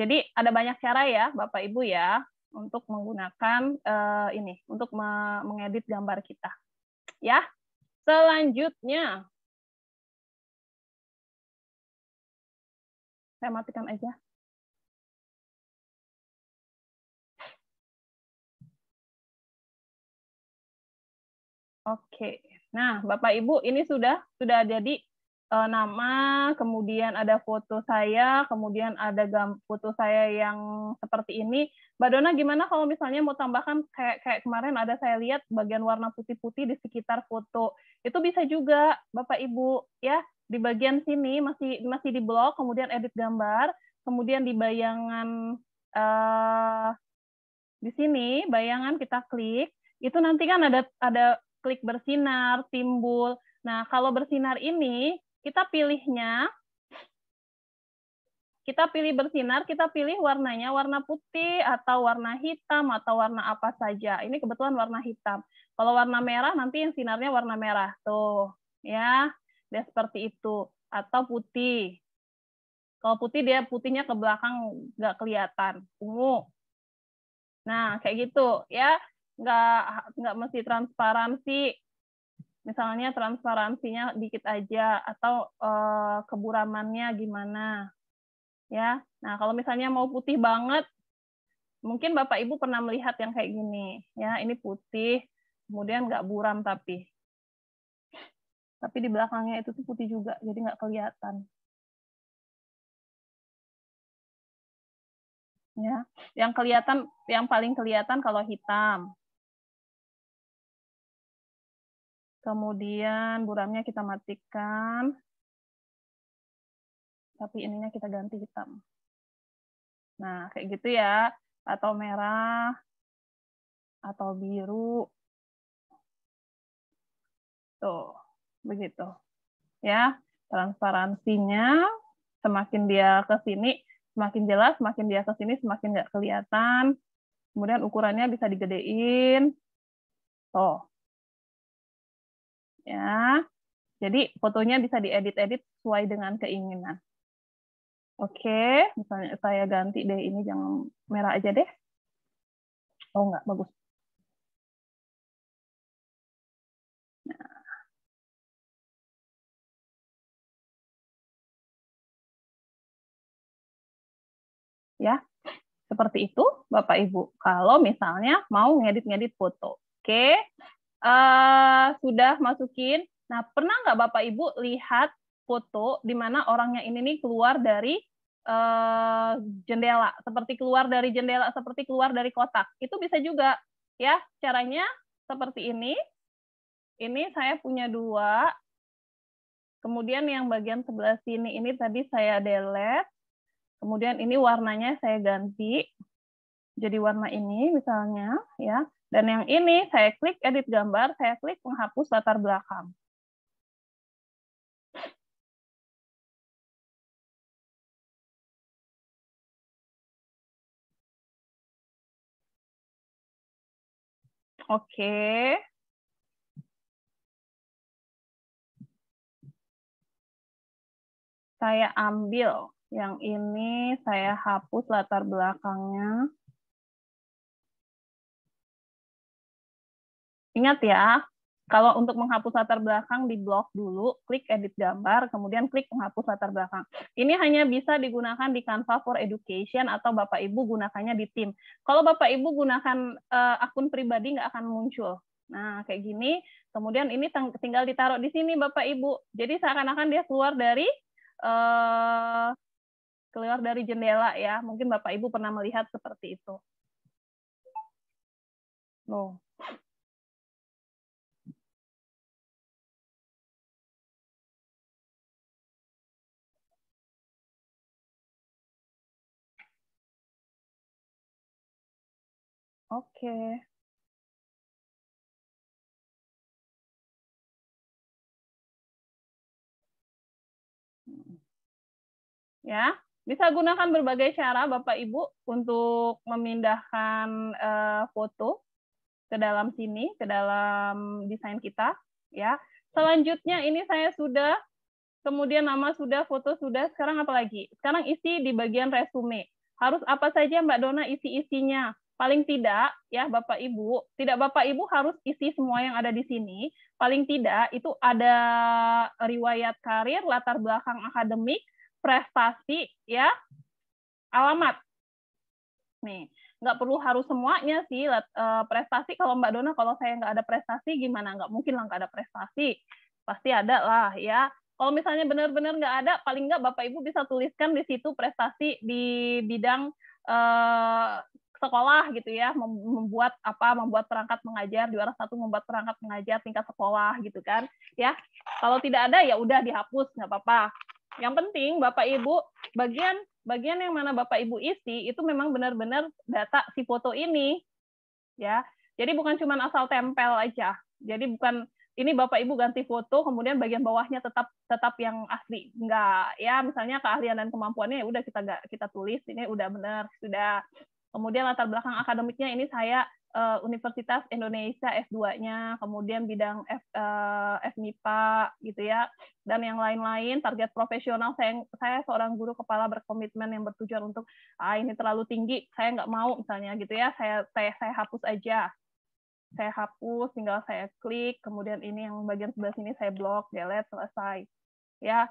Jadi ada banyak cara ya, Bapak Ibu ya untuk menggunakan uh, ini untuk me mengedit gambar kita. Ya. Selanjutnya saya matikan aja. Oke. Nah, Bapak Ibu ini sudah sudah jadi uh, nama, kemudian ada foto saya, kemudian ada gam foto saya yang seperti ini. Mbak Dona, gimana kalau misalnya mau tambahkan kayak kayak kemarin ada saya lihat bagian warna putih-putih di sekitar foto. Itu bisa juga Bapak Ibu ya di bagian sini masih masih di blog, kemudian edit gambar, kemudian di bayangan uh, di sini bayangan kita klik, itu nanti kan ada ada klik bersinar, timbul. Nah, kalau bersinar ini kita pilihnya, kita pilih bersinar, kita pilih warnanya warna putih atau warna hitam atau warna apa saja. Ini kebetulan warna hitam. Kalau warna merah nanti yang sinarnya warna merah. Tuh, ya. Dia seperti itu atau putih. Kalau putih dia putihnya ke belakang nggak kelihatan, ungu. Nah, kayak gitu ya. Nggak nggak mesti transparansi misalnya transparansinya dikit aja atau uh, keburamannya gimana ya nah kalau misalnya mau putih banget mungkin bapak ibu pernah melihat yang kayak gini ya ini putih kemudian nggak buram tapi tapi di belakangnya itu tuh putih juga jadi nggak kelihatan ya yang kelihatan yang paling kelihatan kalau hitam Kemudian buramnya kita matikan. Tapi ininya kita ganti hitam. Nah, kayak gitu ya. Atau merah. Atau biru. Tuh, begitu. Ya, transparansinya semakin dia ke sini, semakin jelas, semakin dia ke sini, semakin nggak kelihatan. Kemudian ukurannya bisa digedein. Tuh, ya. Jadi fotonya bisa diedit-edit sesuai dengan keinginan. Oke, misalnya saya ganti deh ini jangan merah aja deh. Oh enggak, bagus. Nah. Ya, seperti itu Bapak Ibu. Kalau misalnya mau ngedit-ngedit foto. Oke uh, sudah masukin. Nah, pernah nggak Bapak Ibu lihat foto di mana orangnya ini nih keluar dari uh, jendela, seperti keluar dari jendela, seperti keluar dari kotak. Itu bisa juga ya. Caranya seperti ini. Ini saya punya dua. Kemudian yang bagian sebelah sini ini tadi saya delete. Kemudian ini warnanya saya ganti jadi warna ini misalnya ya. Dan yang ini saya klik edit gambar, saya klik menghapus latar belakang. Oke. Saya ambil yang ini, saya hapus latar belakangnya. Ingat ya, kalau untuk menghapus latar belakang di blog dulu, klik edit gambar, kemudian klik menghapus latar belakang. Ini hanya bisa digunakan di Canva for Education atau Bapak Ibu gunakannya di tim. Kalau Bapak Ibu gunakan uh, akun pribadi nggak akan muncul. Nah, kayak gini. Kemudian ini tinggal ditaruh di sini Bapak Ibu. Jadi seakan-akan dia keluar dari uh, keluar dari jendela ya. Mungkin Bapak Ibu pernah melihat seperti itu. Loh. Oke. Okay. Ya, bisa gunakan berbagai cara Bapak Ibu untuk memindahkan uh, foto ke dalam sini, ke dalam desain kita, ya. Selanjutnya ini saya sudah kemudian nama sudah, foto sudah, sekarang apa lagi? Sekarang isi di bagian resume. Harus apa saja Mbak Dona isi-isinya? paling tidak ya Bapak Ibu, tidak Bapak Ibu harus isi semua yang ada di sini. Paling tidak itu ada riwayat karir, latar belakang akademik, prestasi ya, alamat. Nih, nggak perlu harus semuanya sih eh, prestasi kalau Mbak Dona kalau saya nggak ada prestasi gimana? Nggak mungkin lah nggak ada prestasi. Pasti ada lah ya. Kalau misalnya benar-benar nggak ada, paling nggak Bapak Ibu bisa tuliskan di situ prestasi di bidang uh, sekolah gitu ya membuat apa membuat perangkat mengajar juara satu membuat perangkat mengajar tingkat sekolah gitu kan ya kalau tidak ada ya udah dihapus nggak apa-apa yang penting bapak ibu bagian bagian yang mana bapak ibu isi itu memang benar-benar data si foto ini ya jadi bukan cuma asal tempel aja jadi bukan ini bapak ibu ganti foto kemudian bagian bawahnya tetap tetap yang asli enggak ya misalnya keahlian dan kemampuannya ya udah kita kita tulis ini udah benar sudah Kemudian latar belakang akademiknya ini saya eh, Universitas Indonesia S2-nya, kemudian bidang F, uh, eh, FMIPA gitu ya, dan yang lain-lain. Target profesional saya, saya seorang guru kepala berkomitmen yang bertujuan untuk ah ini terlalu tinggi, saya nggak mau misalnya gitu ya, saya saya saya hapus aja. Saya hapus, tinggal saya klik, kemudian ini yang bagian sebelah sini saya blok, delete, selesai. Ya,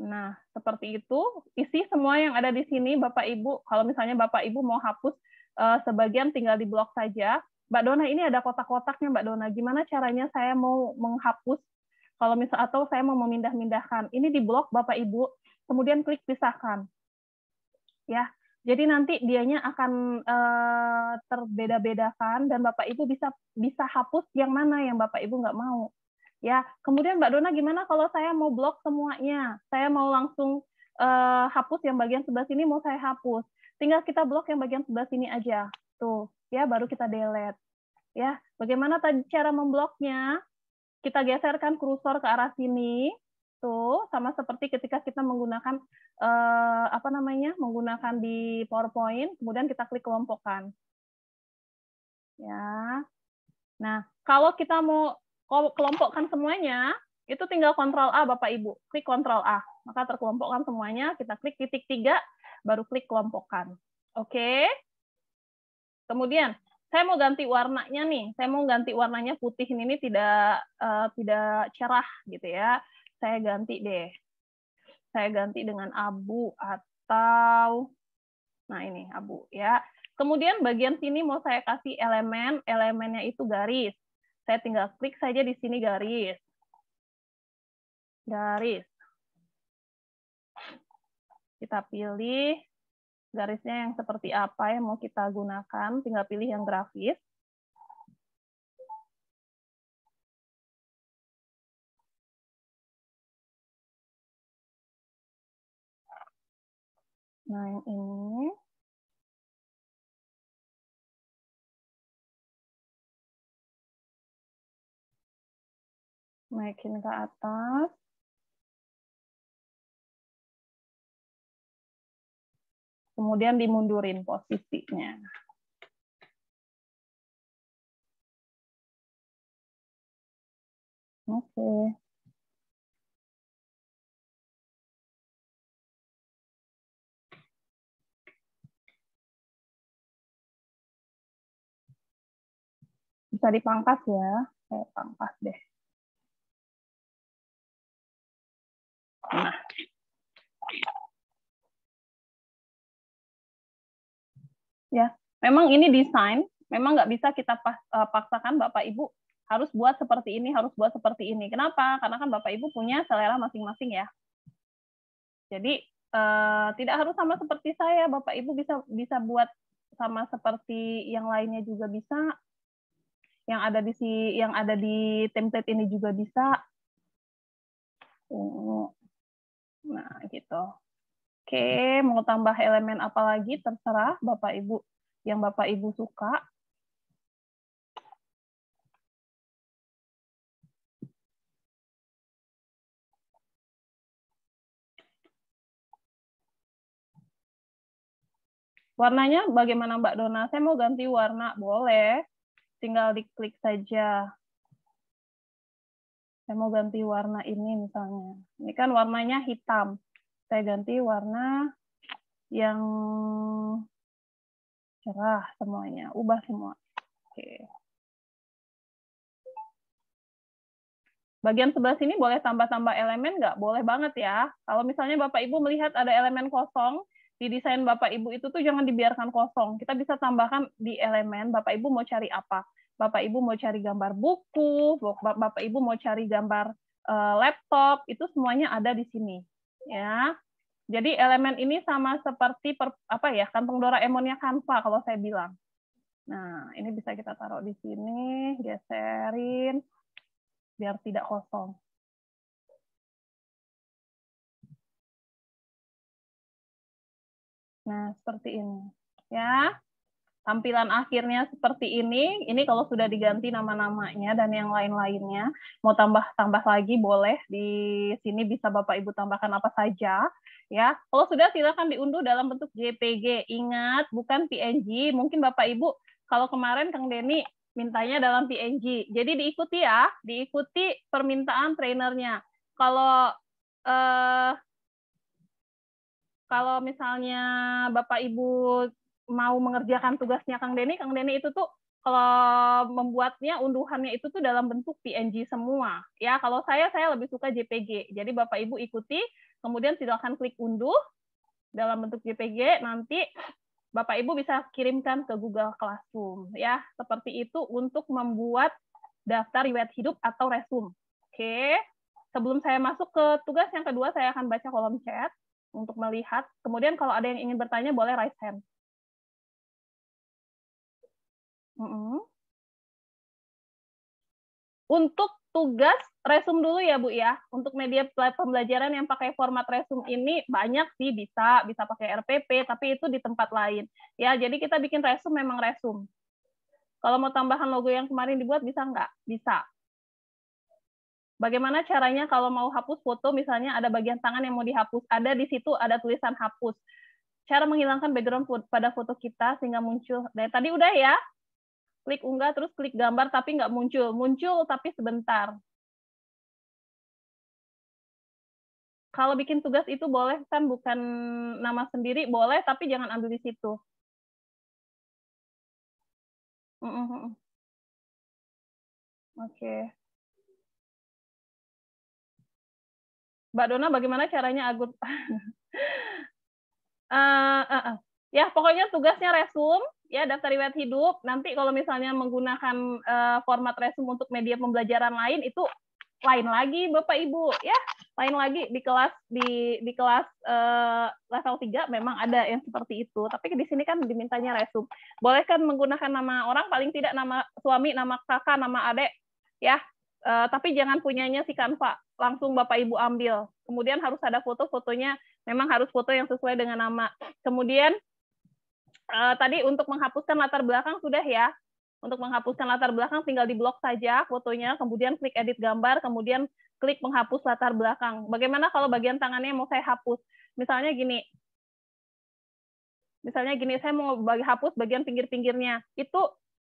Nah, seperti itu. Isi semua yang ada di sini, Bapak Ibu. Kalau misalnya Bapak Ibu mau hapus uh, sebagian tinggal di blok saja. Mbak Dona, ini ada kotak-kotaknya Mbak Dona. Gimana caranya saya mau menghapus kalau misal atau saya mau memindah-mindahkan. Ini di blok Bapak Ibu, kemudian klik pisahkan. Ya. Jadi nanti dianya akan uh, terbeda-bedakan dan Bapak Ibu bisa bisa hapus yang mana yang Bapak Ibu nggak mau. Ya, kemudian Mbak Dona gimana kalau saya mau blok semuanya? Saya mau langsung uh, hapus yang bagian sebelah sini mau saya hapus. Tinggal kita blok yang bagian sebelah sini aja. Tuh, ya baru kita delete. Ya, bagaimana tadi cara membloknya? Kita geserkan kursor ke arah sini. Tuh, sama seperti ketika kita menggunakan uh, apa namanya? menggunakan di PowerPoint, kemudian kita klik kelompokkan. Ya. Nah, kalau kita mau kelompokkan semuanya, itu tinggal kontrol A Bapak Ibu, klik kontrol A. Maka terkelompokkan semuanya, kita klik titik tiga, baru klik kelompokkan. Oke. Kemudian saya mau ganti warnanya nih. Saya mau ganti warnanya putih ini, ini tidak uh, tidak cerah gitu ya. Saya ganti deh. Saya ganti dengan abu atau nah ini abu ya. Kemudian bagian sini mau saya kasih elemen, elemennya itu garis. Saya tinggal klik saja di sini garis. Garis. Kita pilih garisnya yang seperti apa yang mau kita gunakan, tinggal pilih yang grafis. Nah, yang ini. naikin ke atas. Kemudian dimundurin posisinya. Oke. bisa dipangkas ya. Saya pangkas deh. Ya, memang ini desain, memang nggak bisa kita eh, paksakan Bapak Ibu harus buat seperti ini, harus buat seperti ini. Kenapa? Karena kan Bapak Ibu punya selera masing-masing ya. Jadi eh, tidak harus sama seperti saya, Bapak Ibu bisa bisa buat sama seperti yang lainnya juga bisa. Yang ada di si yang ada di template ini juga bisa. Oh. Nah, gitu. Oke, mau tambah elemen apa lagi? Terserah Bapak Ibu yang Bapak Ibu suka. Warnanya bagaimana Mbak Dona? Saya mau ganti warna, boleh. Tinggal diklik saja saya mau ganti warna ini misalnya. Ini kan warnanya hitam. Saya ganti warna yang cerah semuanya, ubah semua. Oke. Bagian sebelah sini boleh tambah-tambah elemen nggak? Boleh banget ya. Kalau misalnya Bapak Ibu melihat ada elemen kosong, di desain Bapak Ibu itu tuh jangan dibiarkan kosong. Kita bisa tambahkan di elemen Bapak Ibu mau cari apa. Bapak Ibu mau cari gambar buku, Bapak Ibu mau cari gambar eh, laptop, itu semuanya ada di sini. Ya. Jadi elemen ini sama seperti per, apa ya, kantong Doraemonnya Canva kalau saya bilang. Nah, ini bisa kita taruh di sini, geserin biar tidak kosong. Nah, seperti ini. Ya tampilan akhirnya seperti ini. Ini kalau sudah diganti nama-namanya dan yang lain-lainnya. Mau tambah-tambah lagi boleh di sini bisa Bapak Ibu tambahkan apa saja ya. Kalau sudah silakan diunduh dalam bentuk JPG. Ingat bukan PNG. Mungkin Bapak Ibu kalau kemarin Kang Denny mintanya dalam PNG. Jadi diikuti ya, diikuti permintaan trainernya. Kalau eh kalau misalnya Bapak Ibu mau mengerjakan tugasnya Kang Denny, Kang Denny itu tuh kalau eh, membuatnya unduhannya itu tuh dalam bentuk PNG semua. Ya, kalau saya saya lebih suka JPG. Jadi Bapak Ibu ikuti, kemudian silakan klik unduh dalam bentuk JPG nanti Bapak Ibu bisa kirimkan ke Google Classroom ya. Seperti itu untuk membuat daftar riwayat hidup atau resume. Oke. Sebelum saya masuk ke tugas yang kedua, saya akan baca kolom chat untuk melihat. Kemudian kalau ada yang ingin bertanya boleh raise hand. Untuk tugas resum dulu ya Bu ya. Untuk media pembelajaran yang pakai format resum ini banyak sih bisa, bisa pakai RPP, tapi itu di tempat lain. Ya, jadi kita bikin resum memang resum. Kalau mau tambahan logo yang kemarin dibuat bisa nggak? Bisa. Bagaimana caranya kalau mau hapus foto misalnya ada bagian tangan yang mau dihapus, ada di situ ada tulisan hapus. Cara menghilangkan background pada foto kita sehingga muncul. Dari nah, tadi udah ya, klik unggah terus klik gambar tapi nggak muncul muncul tapi sebentar kalau bikin tugas itu boleh kan bukan nama sendiri boleh tapi jangan ambil di situ oke okay. Mbak Dona, bagaimana caranya Agut? uh, <laughs> eh, uh, eh, uh. Eh ya pokoknya tugasnya resume, ya daftar riwayat hidup nanti kalau misalnya menggunakan uh, format resume untuk media pembelajaran lain itu lain lagi Bapak Ibu ya lain lagi di kelas di di kelas uh, level 3 memang ada yang seperti itu tapi di sini kan dimintanya resume. boleh kan menggunakan nama orang paling tidak nama suami nama kakak nama adik ya uh, tapi jangan punyanya si kanva langsung Bapak Ibu ambil kemudian harus ada foto fotonya memang harus foto yang sesuai dengan nama kemudian uh, tadi untuk menghapuskan latar belakang sudah ya. Untuk menghapuskan latar belakang tinggal diblok saja fotonya, kemudian klik edit gambar, kemudian klik menghapus latar belakang. Bagaimana kalau bagian tangannya mau saya hapus? Misalnya gini. Misalnya gini, saya mau bagi hapus bagian pinggir-pinggirnya. Itu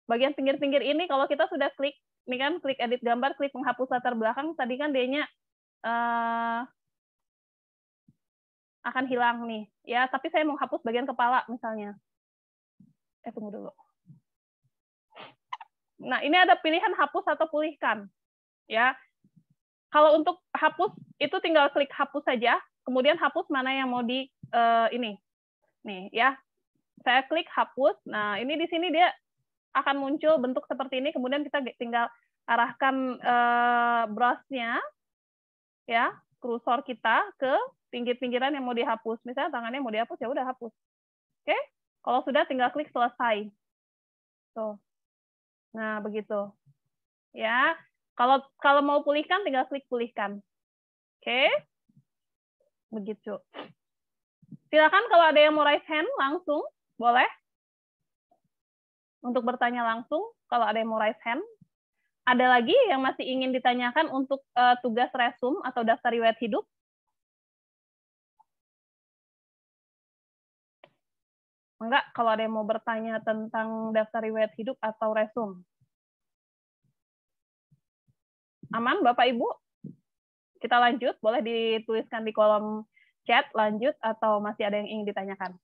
bagian pinggir-pinggir ini kalau kita sudah klik, ini kan klik edit gambar, klik menghapus latar belakang, tadi kan dia nya uh, eh, akan hilang nih ya tapi saya mau hapus bagian kepala misalnya Eh tunggu dulu. Nah, ini ada pilihan hapus atau pulihkan. Ya. Kalau untuk hapus itu tinggal klik hapus saja, kemudian hapus mana yang mau di uh, ini. Nih, ya. Saya klik hapus. Nah, ini di sini dia akan muncul bentuk seperti ini, kemudian kita tinggal arahkan uh, brush-nya ya, kursor kita ke pinggir-pinggiran yang mau dihapus. Misalnya tangannya mau dihapus ya udah hapus. Oke? Okay? Kalau sudah tinggal klik selesai. Tuh. Nah, begitu. Ya. Kalau kalau mau pulihkan tinggal klik pulihkan. Oke. Okay? Begitu. Silakan kalau ada yang mau raise hand langsung, boleh. Untuk bertanya langsung kalau ada yang mau raise hand. Ada lagi yang masih ingin ditanyakan untuk uh, tugas resum atau daftar riwayat hidup? enggak kalau ada yang mau bertanya tentang daftar riwayat hidup atau resum aman bapak ibu kita lanjut boleh dituliskan di kolom chat lanjut atau masih ada yang ingin ditanyakan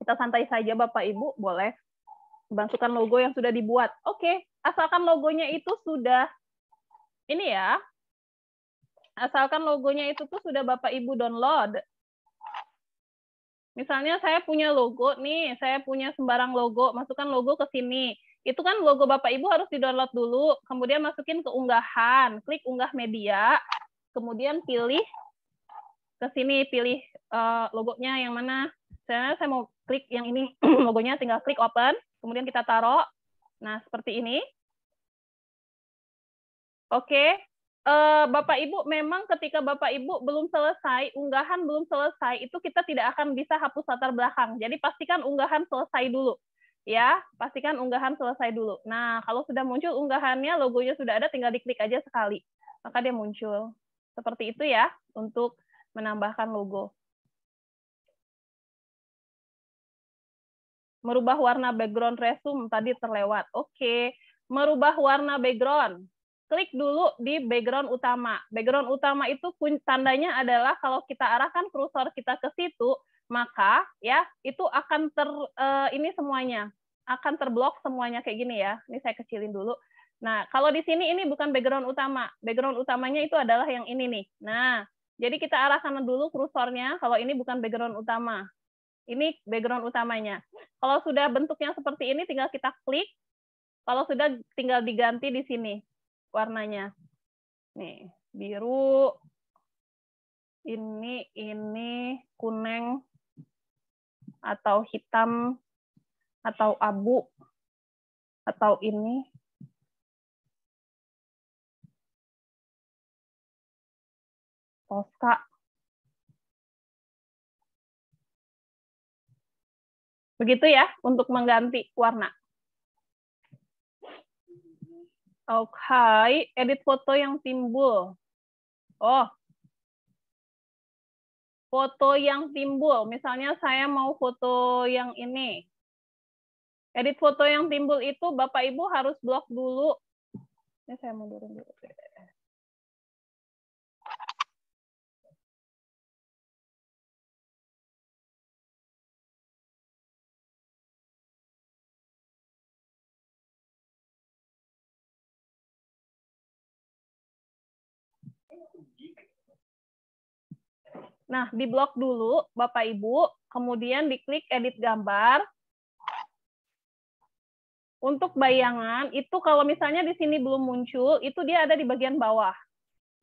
kita santai saja Bapak Ibu, boleh. Bangsukan logo yang sudah dibuat. Oke, okay asalkan logonya itu sudah ini ya. Asalkan logonya itu tuh sudah Bapak Ibu download. Misalnya saya punya logo nih, saya punya sembarang logo, masukkan logo ke sini. Itu kan logo Bapak Ibu harus di-download dulu, kemudian masukin ke unggahan, klik unggah media, kemudian pilih ke sini pilih uh, logonya yang mana. Saya saya mau klik yang ini <clears throat> logonya tinggal klik open, kemudian kita taruh Nah, seperti ini. Oke, eh, Bapak Ibu, memang ketika Bapak Ibu belum selesai, unggahan belum selesai, itu kita tidak akan bisa hapus latar belakang. Jadi pastikan unggahan selesai dulu. Ya, pastikan unggahan selesai dulu. Nah, kalau sudah muncul unggahannya, logonya sudah ada, tinggal diklik aja sekali. Maka dia muncul. Seperti itu ya, untuk menambahkan logo. Merubah warna background resume tadi terlewat. Oke, okay. merubah warna background. Klik dulu di background utama. Background utama itu tandanya adalah kalau kita arahkan kursor kita ke situ, maka ya itu akan ter uh, ini semuanya akan terblok semuanya kayak gini ya. Ini saya kecilin dulu. Nah, kalau di sini ini bukan background utama. Background utamanya itu adalah yang ini nih. Nah, jadi kita arahkan dulu kursornya kalau ini bukan background utama. Ini background utamanya. Kalau sudah bentuknya seperti ini, tinggal kita klik. Kalau sudah, tinggal diganti di sini warnanya. Nih, biru, ini, ini, kuning, atau hitam, atau abu, atau ini. Toska, Begitu ya untuk mengganti warna. Oke, okay. edit foto yang timbul. Oh, foto yang timbul. Misalnya saya mau foto yang ini. Edit foto yang timbul itu Bapak Ibu harus blok dulu. Ini saya mundurin dulu. Nah, di blok dulu, Bapak Ibu, kemudian diklik edit gambar. Untuk bayangan, itu kalau misalnya di sini belum muncul, itu dia ada di bagian bawah.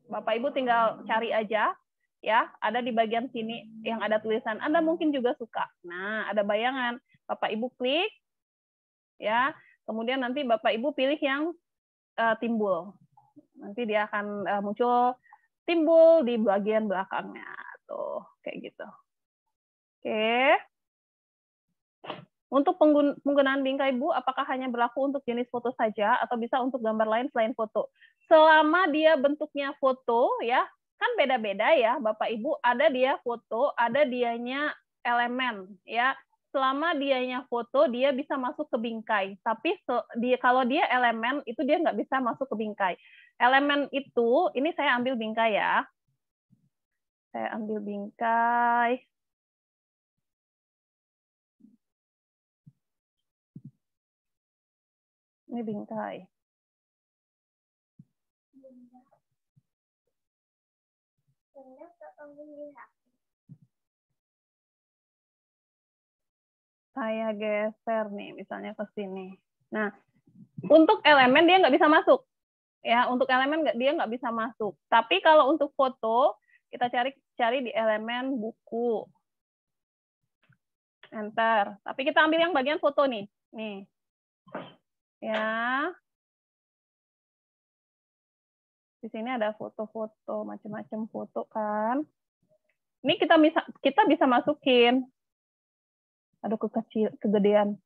Bapak Ibu tinggal cari aja, ya, ada di bagian sini yang ada tulisan. Anda mungkin juga suka. Nah, ada bayangan. Bapak Ibu klik, ya, kemudian nanti Bapak Ibu pilih yang uh, timbul. Nanti dia akan uh, muncul timbul di bagian belakangnya gitu kayak gitu oke Untuk penggunaan bingkai bu, apakah hanya berlaku untuk jenis foto saja atau bisa untuk gambar lain selain foto? Selama dia bentuknya foto, ya kan beda-beda ya, bapak ibu. Ada dia foto, ada dianya elemen, ya. Selama dianya foto, dia bisa masuk ke bingkai. Tapi dia, kalau dia elemen, itu dia nggak bisa masuk ke bingkai. Elemen itu, ini saya ambil bingkai ya. Saya ambil bingkai. Ini bingkai. Saya geser nih, misalnya ke sini. Nah, untuk elemen dia nggak bisa masuk. Ya, untuk elemen dia nggak bisa masuk. Tapi kalau untuk foto, kita cari cari di elemen buku. Enter. Tapi kita ambil yang bagian foto nih. Nih. Ya. Di sini ada foto-foto, macam-macam foto kan. Ini kita bisa kita bisa masukin. Aduh kekecil kegedean.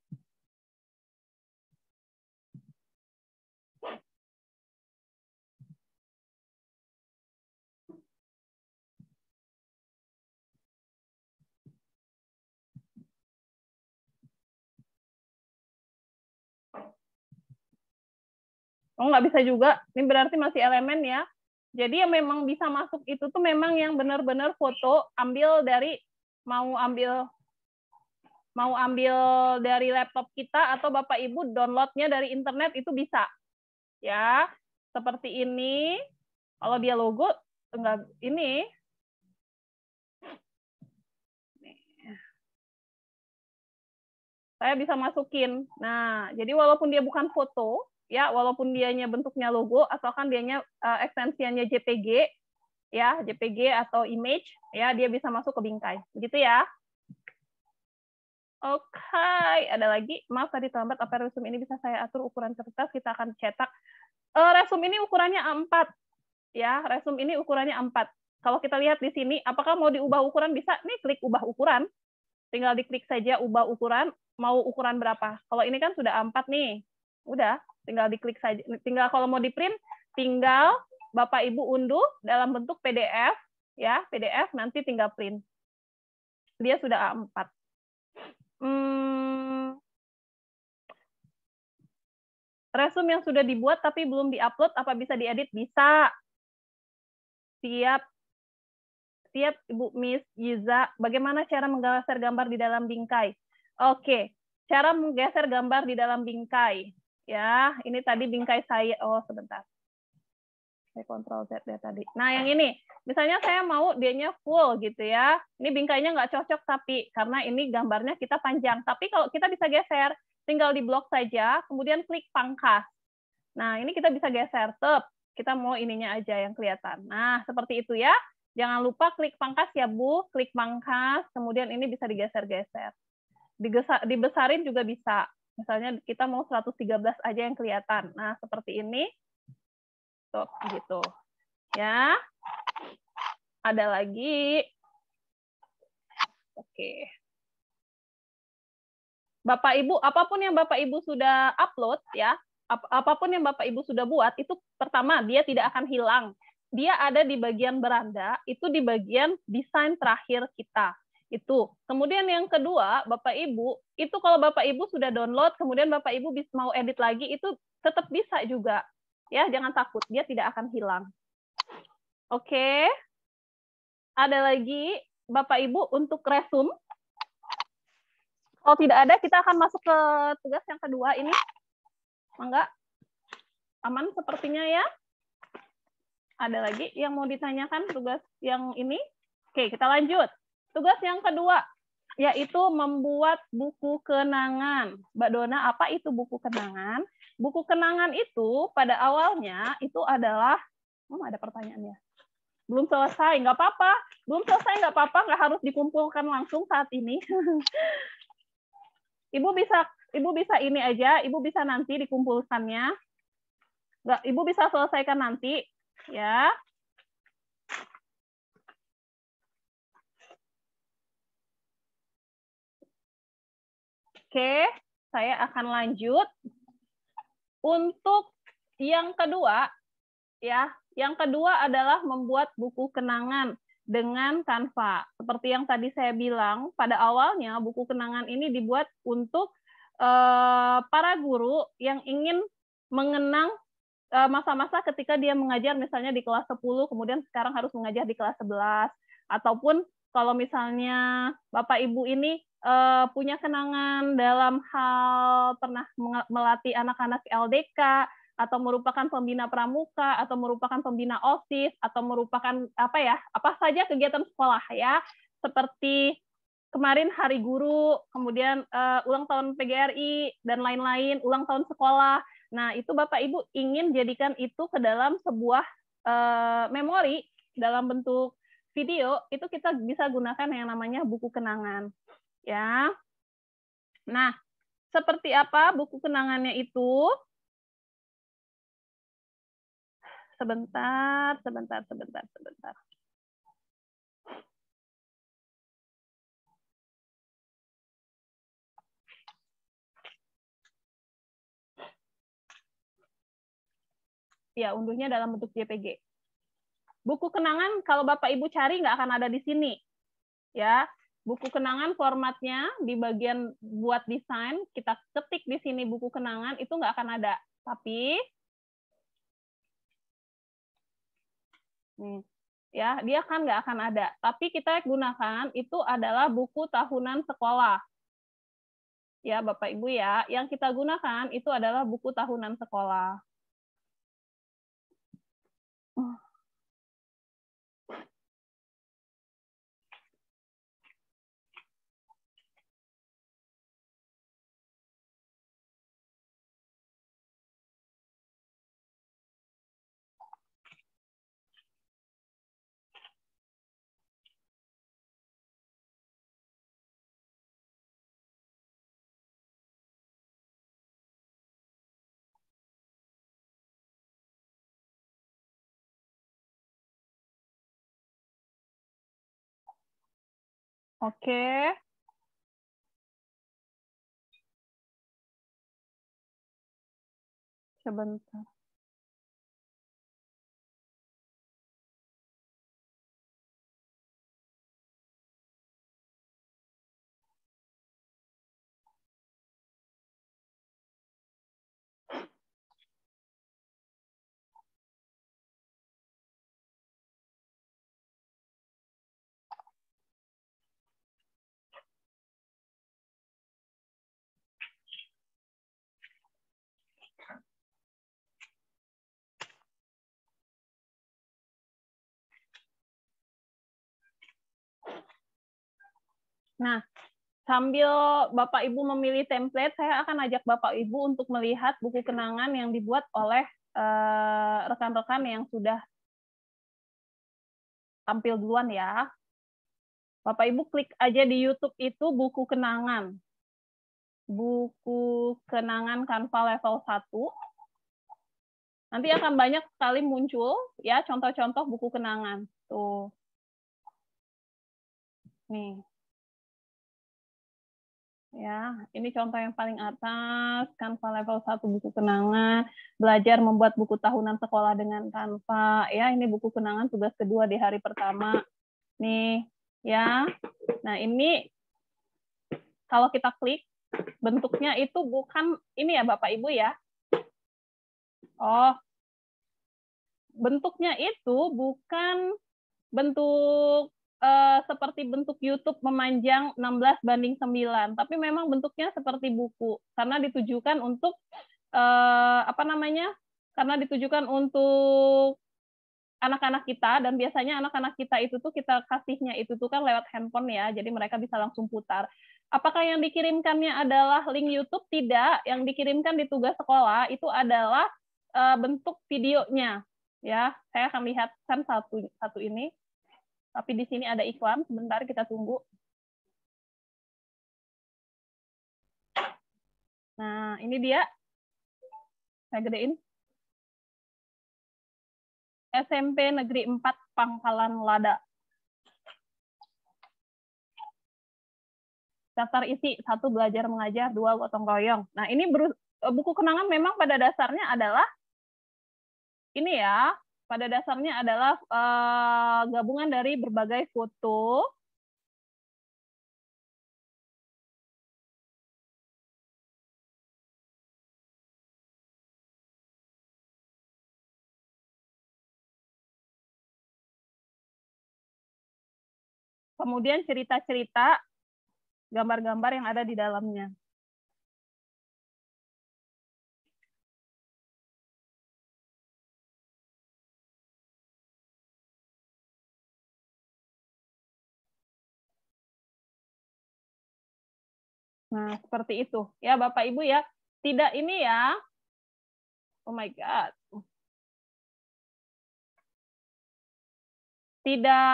oh nggak bisa juga ini berarti masih elemen ya jadi yang memang bisa masuk itu tuh memang yang benar-benar foto ambil dari mau ambil mau ambil dari laptop kita atau bapak ibu downloadnya dari internet itu bisa ya seperti ini kalau dia logo enggak ini saya bisa masukin. Nah, jadi walaupun dia bukan foto, ya walaupun dianya bentuknya logo atau kan dianya uh, ekstensiannya JPG ya JPG atau image ya dia bisa masuk ke bingkai begitu ya Oke, okay. ada lagi. Maaf tadi terlambat. Apa resume ini bisa saya atur ukuran kertas? Kita akan cetak. Uh, resume ini ukurannya 4. Ya, resume ini ukurannya 4. Kalau kita lihat di sini, apakah mau diubah ukuran bisa? Nih, klik ubah ukuran. Tinggal diklik saja ubah ukuran. Mau ukuran berapa? Kalau ini kan sudah 4 nih. Udah, tinggal diklik saja tinggal kalau mau di print tinggal Bapak Ibu unduh dalam bentuk PDF ya PDF nanti tinggal print dia sudah A4 hmm, resum yang sudah dibuat tapi belum diupload apa bisa diedit bisa siap siap Ibu Miss Yiza bagaimana cara menggeser gambar di dalam bingkai oke cara menggeser gambar di dalam bingkai ya. Ini tadi bingkai saya. Oh, sebentar. Saya kontrol Z ya tadi. Nah, yang ini. Misalnya saya mau D-nya full gitu ya. Ini bingkainya nggak cocok tapi karena ini gambarnya kita panjang. Tapi kalau kita bisa geser, tinggal di blok saja, kemudian klik pangkas. Nah, ini kita bisa geser tep. Kita mau ininya aja yang kelihatan. Nah, seperti itu ya. Jangan lupa klik pangkas ya, Bu. Klik pangkas, kemudian ini bisa digeser-geser. dibesarin juga bisa. Misalnya kita mau 113 aja yang kelihatan. Nah, seperti ini. Tuh, gitu. Ya. Ada lagi. Oke. Bapak Ibu, apapun yang Bapak Ibu sudah upload ya, ap apapun yang Bapak Ibu sudah buat itu pertama dia tidak akan hilang. Dia ada di bagian beranda, itu di bagian desain terakhir kita. Itu. Kemudian yang kedua, Bapak Ibu, itu kalau Bapak Ibu sudah download, kemudian Bapak Ibu bisa mau edit lagi, itu tetap bisa juga. Ya, jangan takut, dia tidak akan hilang. Oke. Okay. Ada lagi, Bapak Ibu, untuk resume Kalau tidak ada, kita akan masuk ke tugas yang kedua ini. Mangga. Aman sepertinya ya ada lagi yang mau ditanyakan tugas yang ini? Oke, kita lanjut. Tugas yang kedua yaitu membuat buku kenangan. Mbak Dona, apa itu buku kenangan? Buku kenangan itu pada awalnya itu adalah, oh ada pertanyaan ya? Belum selesai, nggak apa-apa. Belum selesai, nggak apa-apa, nggak harus dikumpulkan langsung saat ini. <laughs> Ibu bisa Ibu bisa ini aja, Ibu bisa nanti dikumpulkannya. Ibu bisa selesaikan nanti, ya. Oke, saya akan lanjut. Untuk yang kedua, ya, yang kedua adalah membuat buku kenangan dengan kanva. Seperti yang tadi saya bilang, pada awalnya buku kenangan ini dibuat untuk eh, para guru yang ingin mengenang eh, masa-masa ketika dia mengajar misalnya di kelas 10, kemudian sekarang harus mengajar di kelas 11, ataupun kalau misalnya Bapak Ibu ini uh, punya kenangan dalam hal pernah melatih anak-anak LDK atau merupakan pembina pramuka atau merupakan pembina OSIS atau merupakan apa ya, apa saja kegiatan sekolah ya, seperti kemarin hari guru, kemudian uh, ulang tahun PGRI dan lain-lain, ulang tahun sekolah. Nah, itu Bapak Ibu ingin jadikan itu ke dalam sebuah uh, memori dalam bentuk video itu kita bisa gunakan yang namanya buku kenangan ya nah seperti apa buku kenangannya itu sebentar sebentar sebentar sebentar ya unduhnya dalam bentuk JPG Buku kenangan kalau Bapak Ibu cari nggak akan ada di sini. Ya, buku kenangan formatnya di bagian buat desain kita ketik di sini buku kenangan itu nggak akan ada. Tapi ya dia kan nggak akan ada. Tapi kita gunakan itu adalah buku tahunan sekolah. Ya Bapak Ibu ya, yang kita gunakan itu adalah buku tahunan sekolah. Oh. Oke. Sebentar. Nah, sambil Bapak Ibu memilih template, saya akan ajak Bapak Ibu untuk melihat buku kenangan yang dibuat oleh eh, rekan-rekan yang sudah tampil duluan ya. Bapak Ibu klik aja di YouTube itu buku kenangan. Buku kenangan Canva level 1. Nanti akan banyak sekali muncul ya contoh-contoh buku kenangan. Tuh. Nih ya. Ini contoh yang paling atas, kanva level 1 buku kenangan, belajar membuat buku tahunan sekolah dengan tanpa. ya. Ini buku kenangan tugas kedua di hari pertama. Nih, ya. Nah, ini kalau kita klik bentuknya itu bukan ini ya Bapak Ibu ya. Oh. Bentuknya itu bukan bentuk uh, seperti bentuk YouTube memanjang 16 banding 9, tapi memang bentuknya seperti buku karena ditujukan untuk uh, apa namanya? Karena ditujukan untuk anak-anak kita dan biasanya anak-anak kita itu tuh kita kasihnya itu tuh kan lewat handphone ya, jadi mereka bisa langsung putar. Apakah yang dikirimkannya adalah link YouTube? Tidak, yang dikirimkan di tugas sekolah itu adalah uh, bentuk videonya. Ya, saya akan lihatkan satu satu ini. Tapi di sini ada iklan, sebentar kita tunggu. Nah, ini dia. Saya gedein. SMP Negeri 4 Pangkalan Lada. Daftar isi, satu belajar mengajar, dua gotong royong. Nah, ini eh, buku kenangan memang pada dasarnya adalah ini ya, pada dasarnya adalah uh, gabungan dari berbagai foto kemudian cerita-cerita gambar-gambar yang ada di dalamnya. Nah, seperti itu. Ya, Bapak Ibu ya. Tidak ini ya. Oh my God. Tidak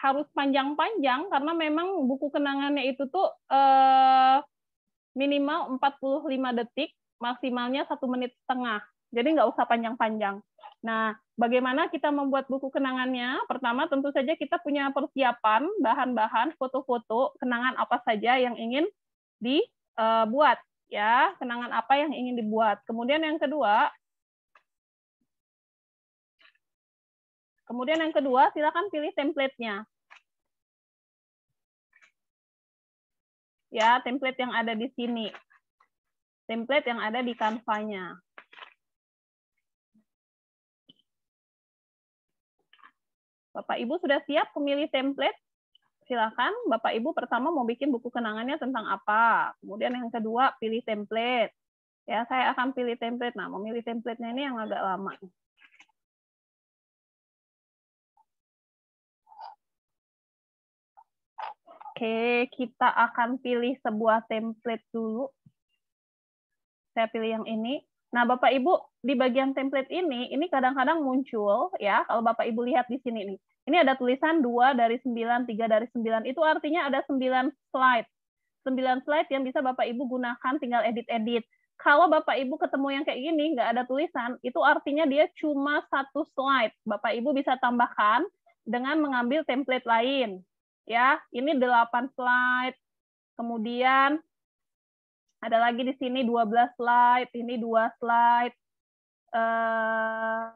harus panjang-panjang karena memang buku kenangannya itu tuh eh, minimal 45 detik, maksimalnya satu menit setengah. Jadi nggak usah panjang-panjang. Nah, bagaimana kita membuat buku kenangannya? Pertama, tentu saja kita punya persiapan, bahan-bahan, foto-foto, kenangan apa saja yang ingin dibuat eh, ya kenangan apa yang ingin dibuat kemudian yang kedua kemudian yang kedua silakan pilih template nya ya template yang ada di sini template yang ada di canva Bapak Ibu sudah siap memilih template silakan Bapak Ibu pertama mau bikin buku kenangannya tentang apa. Kemudian yang kedua pilih template. Ya, saya akan pilih template. Nah, memilih template-nya ini yang agak lama. Oke, kita akan pilih sebuah template dulu. Saya pilih yang ini. Nah, Bapak Ibu, di bagian template ini, ini kadang-kadang muncul ya, kalau Bapak Ibu lihat di sini nih. Ini ada tulisan dua dari sembilan tiga dari sembilan Itu artinya ada sembilan slide. sembilan slide yang bisa Bapak Ibu gunakan tinggal edit-edit. Kalau Bapak Ibu ketemu yang kayak gini, nggak ada tulisan, itu artinya dia cuma satu slide. Bapak Ibu bisa tambahkan dengan mengambil template lain. Ya, ini delapan slide, kemudian ada lagi di sini 12 slide, ini dua slide. Uh,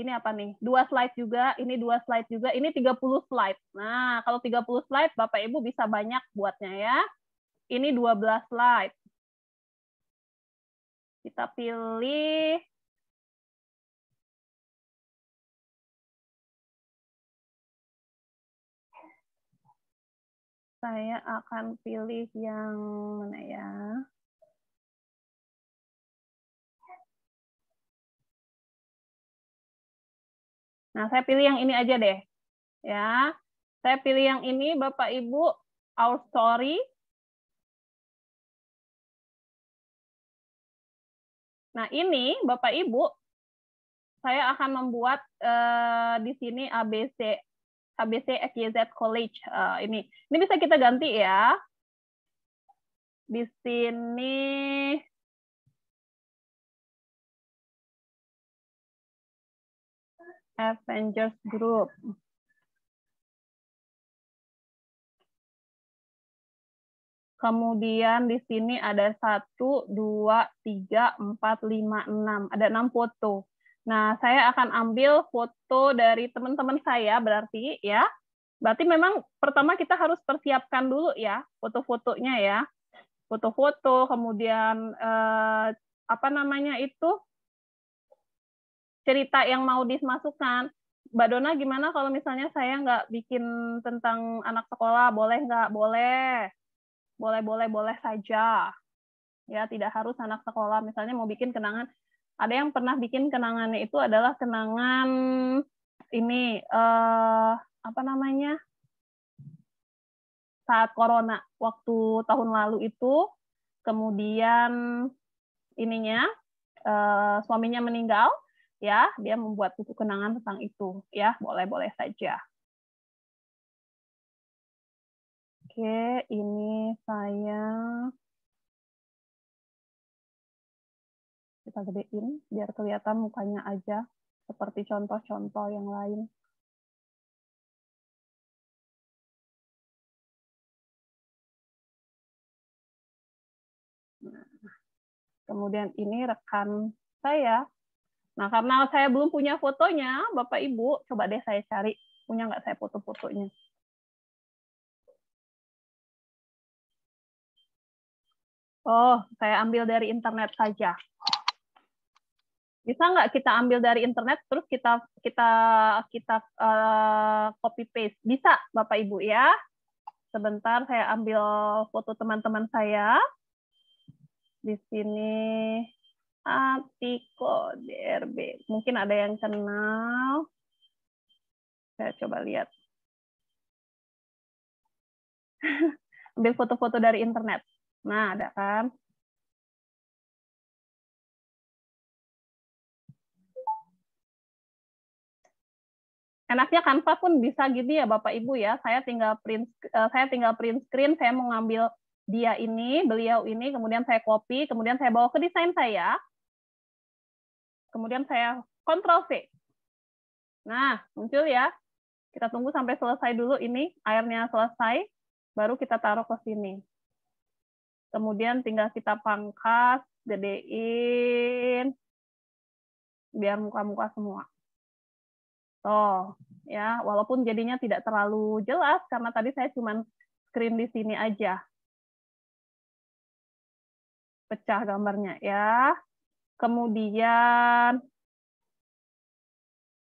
ini apa nih? Dua slide juga, ini dua slide juga, ini 30 slide. Nah, kalau 30 slide Bapak Ibu bisa banyak buatnya ya. Ini 12 slide. Kita pilih saya akan pilih yang mana ya? Nah, saya pilih yang ini aja deh. Ya. Saya pilih yang ini Bapak Ibu, Our Story. Nah, ini Bapak Ibu saya akan membuat eh, di sini ABC HBC FYZ College. Uh, ini ini bisa kita ganti ya. Di sini Avengers Group. Kemudian di sini ada satu dua tiga empat lima enam Ada enam foto. Nah, saya akan ambil foto dari teman-teman saya berarti ya. Berarti memang pertama kita harus persiapkan dulu ya foto-fotonya ya. Foto-foto, kemudian eh, apa namanya itu cerita yang mau dimasukkan. Mbak Dona gimana kalau misalnya saya nggak bikin tentang anak sekolah, boleh nggak? Boleh. Boleh, boleh, boleh saja. Ya, tidak harus anak sekolah. Misalnya mau bikin kenangan ada yang pernah bikin kenangannya itu adalah kenangan ini uh, apa namanya saat corona waktu tahun lalu itu kemudian ininya uh, suaminya meninggal ya dia membuat buku kenangan tentang itu ya boleh boleh saja oke ini saya kita gedein biar kelihatan mukanya aja seperti contoh-contoh yang lain. Nah, kemudian ini rekan saya. Nah, karena saya belum punya fotonya, Bapak Ibu, coba deh saya cari punya nggak saya foto-fotonya. Oh, saya ambil dari internet saja bisa nggak kita ambil dari internet terus kita kita kita uh, eh, copy paste bisa bapak ibu ya sebentar saya ambil foto teman-teman saya di sini Atiko DRB mungkin ada yang kenal saya coba lihat <laughs> ambil foto-foto dari internet nah ada kan enaknya kanva pun bisa gitu ya Bapak Ibu ya. Saya tinggal print eh, saya tinggal print screen, saya mau ngambil dia ini, beliau ini, kemudian saya copy, kemudian saya bawa ke desain saya. Kemudian saya control C. Nah, muncul ya. Kita tunggu sampai selesai dulu ini, airnya selesai, baru kita taruh ke sini. Kemudian tinggal kita pangkas, gedein, biar muka-muka semua. Tuh, oh, ya, walaupun jadinya tidak terlalu jelas karena tadi saya cuma screen di sini aja. Pecah gambarnya ya. Kemudian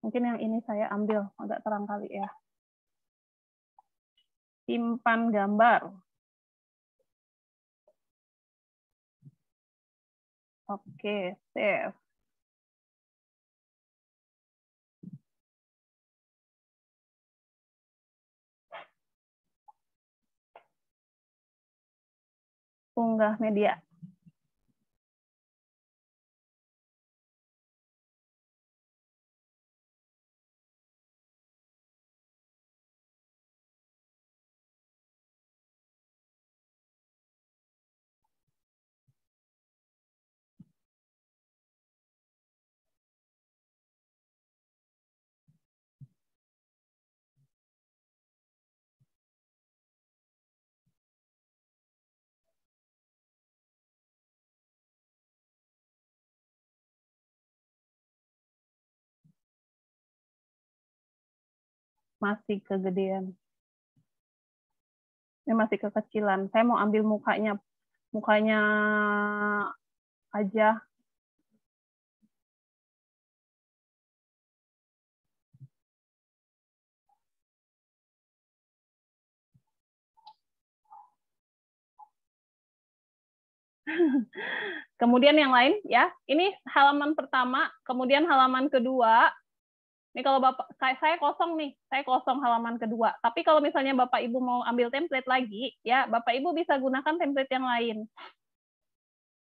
mungkin yang ini saya ambil agak terang kali ya. Simpan gambar. Oke, save. Unggah Media. masih kegedean. Ini masih kekecilan. Saya mau ambil mukanya. Mukanya aja. <laughs> Kemudian yang lain ya. Ini halaman pertama, kemudian halaman kedua, ini kalau Bapak kayak saya kosong nih, saya kosong halaman kedua. Tapi kalau misalnya Bapak Ibu mau ambil template lagi, ya Bapak Ibu bisa gunakan template yang lain.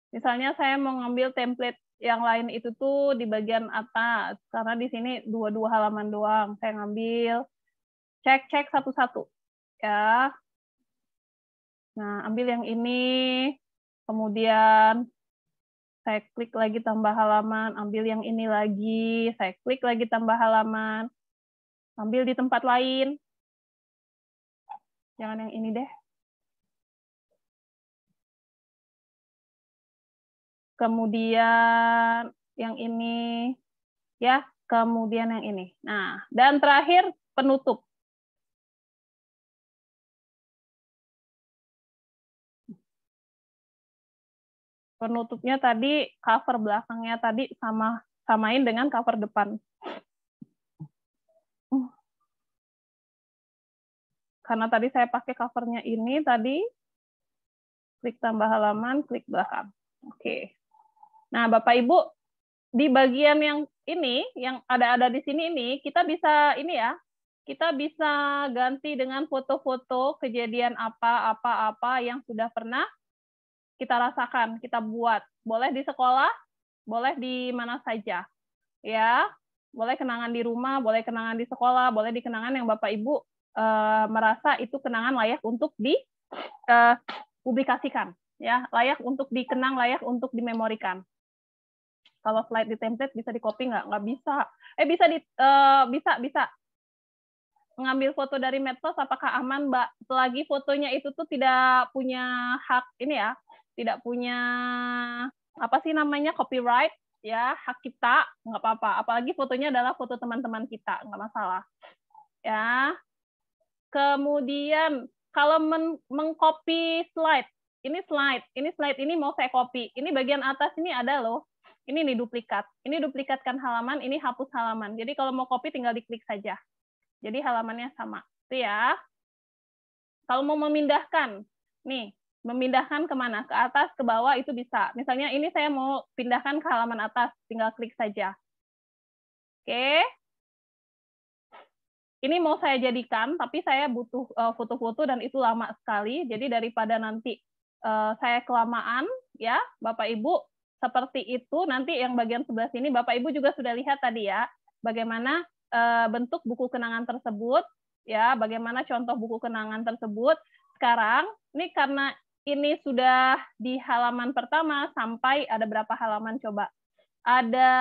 Misalnya saya mau ngambil template yang lain itu tuh di bagian atas karena di sini dua-dua halaman doang. Saya ngambil cek-cek satu-satu. Ya. Nah, ambil yang ini. Kemudian saya klik lagi tambah halaman, ambil yang ini lagi, saya klik lagi tambah halaman, ambil di tempat lain. Jangan yang ini deh. Kemudian yang ini, ya, kemudian yang ini. Nah, dan terakhir penutup. penutupnya tadi cover belakangnya tadi sama samain dengan cover depan. Karena tadi saya pakai covernya ini tadi, klik tambah halaman, klik belakang. Oke. Nah, Bapak Ibu, di bagian yang ini, yang ada-ada di sini ini, kita bisa ini ya, kita bisa ganti dengan foto-foto kejadian apa-apa-apa yang sudah pernah kita rasakan, kita buat. Boleh di sekolah, boleh di mana saja. Ya, boleh kenangan di rumah, boleh kenangan di sekolah, boleh di kenangan yang Bapak Ibu e, merasa itu kenangan layak untuk dipublikasikan, eh, e, ya, layak untuk dikenang, layak untuk dimemorikan. Kalau slide di template bisa di copy nggak? Nggak bisa. Eh bisa di e, bisa bisa mengambil foto dari medsos apakah aman mbak selagi fotonya itu tuh tidak punya hak ini ya tidak punya apa sih namanya copyright ya hak kita nggak apa-apa apalagi fotonya adalah foto teman-teman kita nggak masalah ya kemudian kalau men mengcopy slide ini slide ini slide ini mau saya copy ini bagian atas ini ada loh ini nih duplikat ini duplikatkan halaman ini hapus halaman jadi kalau mau copy tinggal diklik saja jadi halamannya sama itu ya kalau mau memindahkan nih memindahkan kemana? Ke atas, ke bawah itu bisa. Misalnya ini saya mau pindahkan ke halaman atas, tinggal klik saja. Oke. Ini mau saya jadikan, tapi saya butuh eh, foto-foto dan itu lama sekali. Jadi daripada nanti eh, saya kelamaan, ya Bapak Ibu, seperti itu. Nanti yang bagian sebelah sini, Bapak Ibu juga sudah lihat tadi ya, bagaimana eh, bentuk buku kenangan tersebut, ya bagaimana contoh buku kenangan tersebut sekarang ini karena ini sudah di halaman pertama sampai ada berapa halaman coba? Ada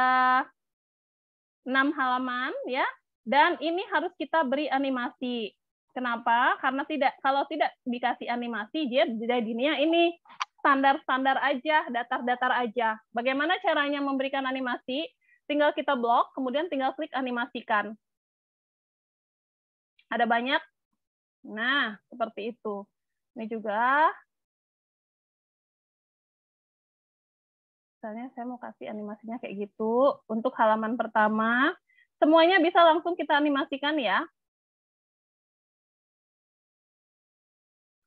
enam halaman ya. Dan ini harus kita beri animasi. Kenapa? Karena tidak kalau tidak dikasih animasi dia jadinya ini standar-standar aja, datar-datar aja. Bagaimana caranya memberikan animasi? Tinggal kita blok, kemudian tinggal klik animasikan. Ada banyak. Nah, seperti itu. Ini juga misalnya saya mau kasih animasinya kayak gitu untuk halaman pertama. Semuanya bisa langsung kita animasikan ya.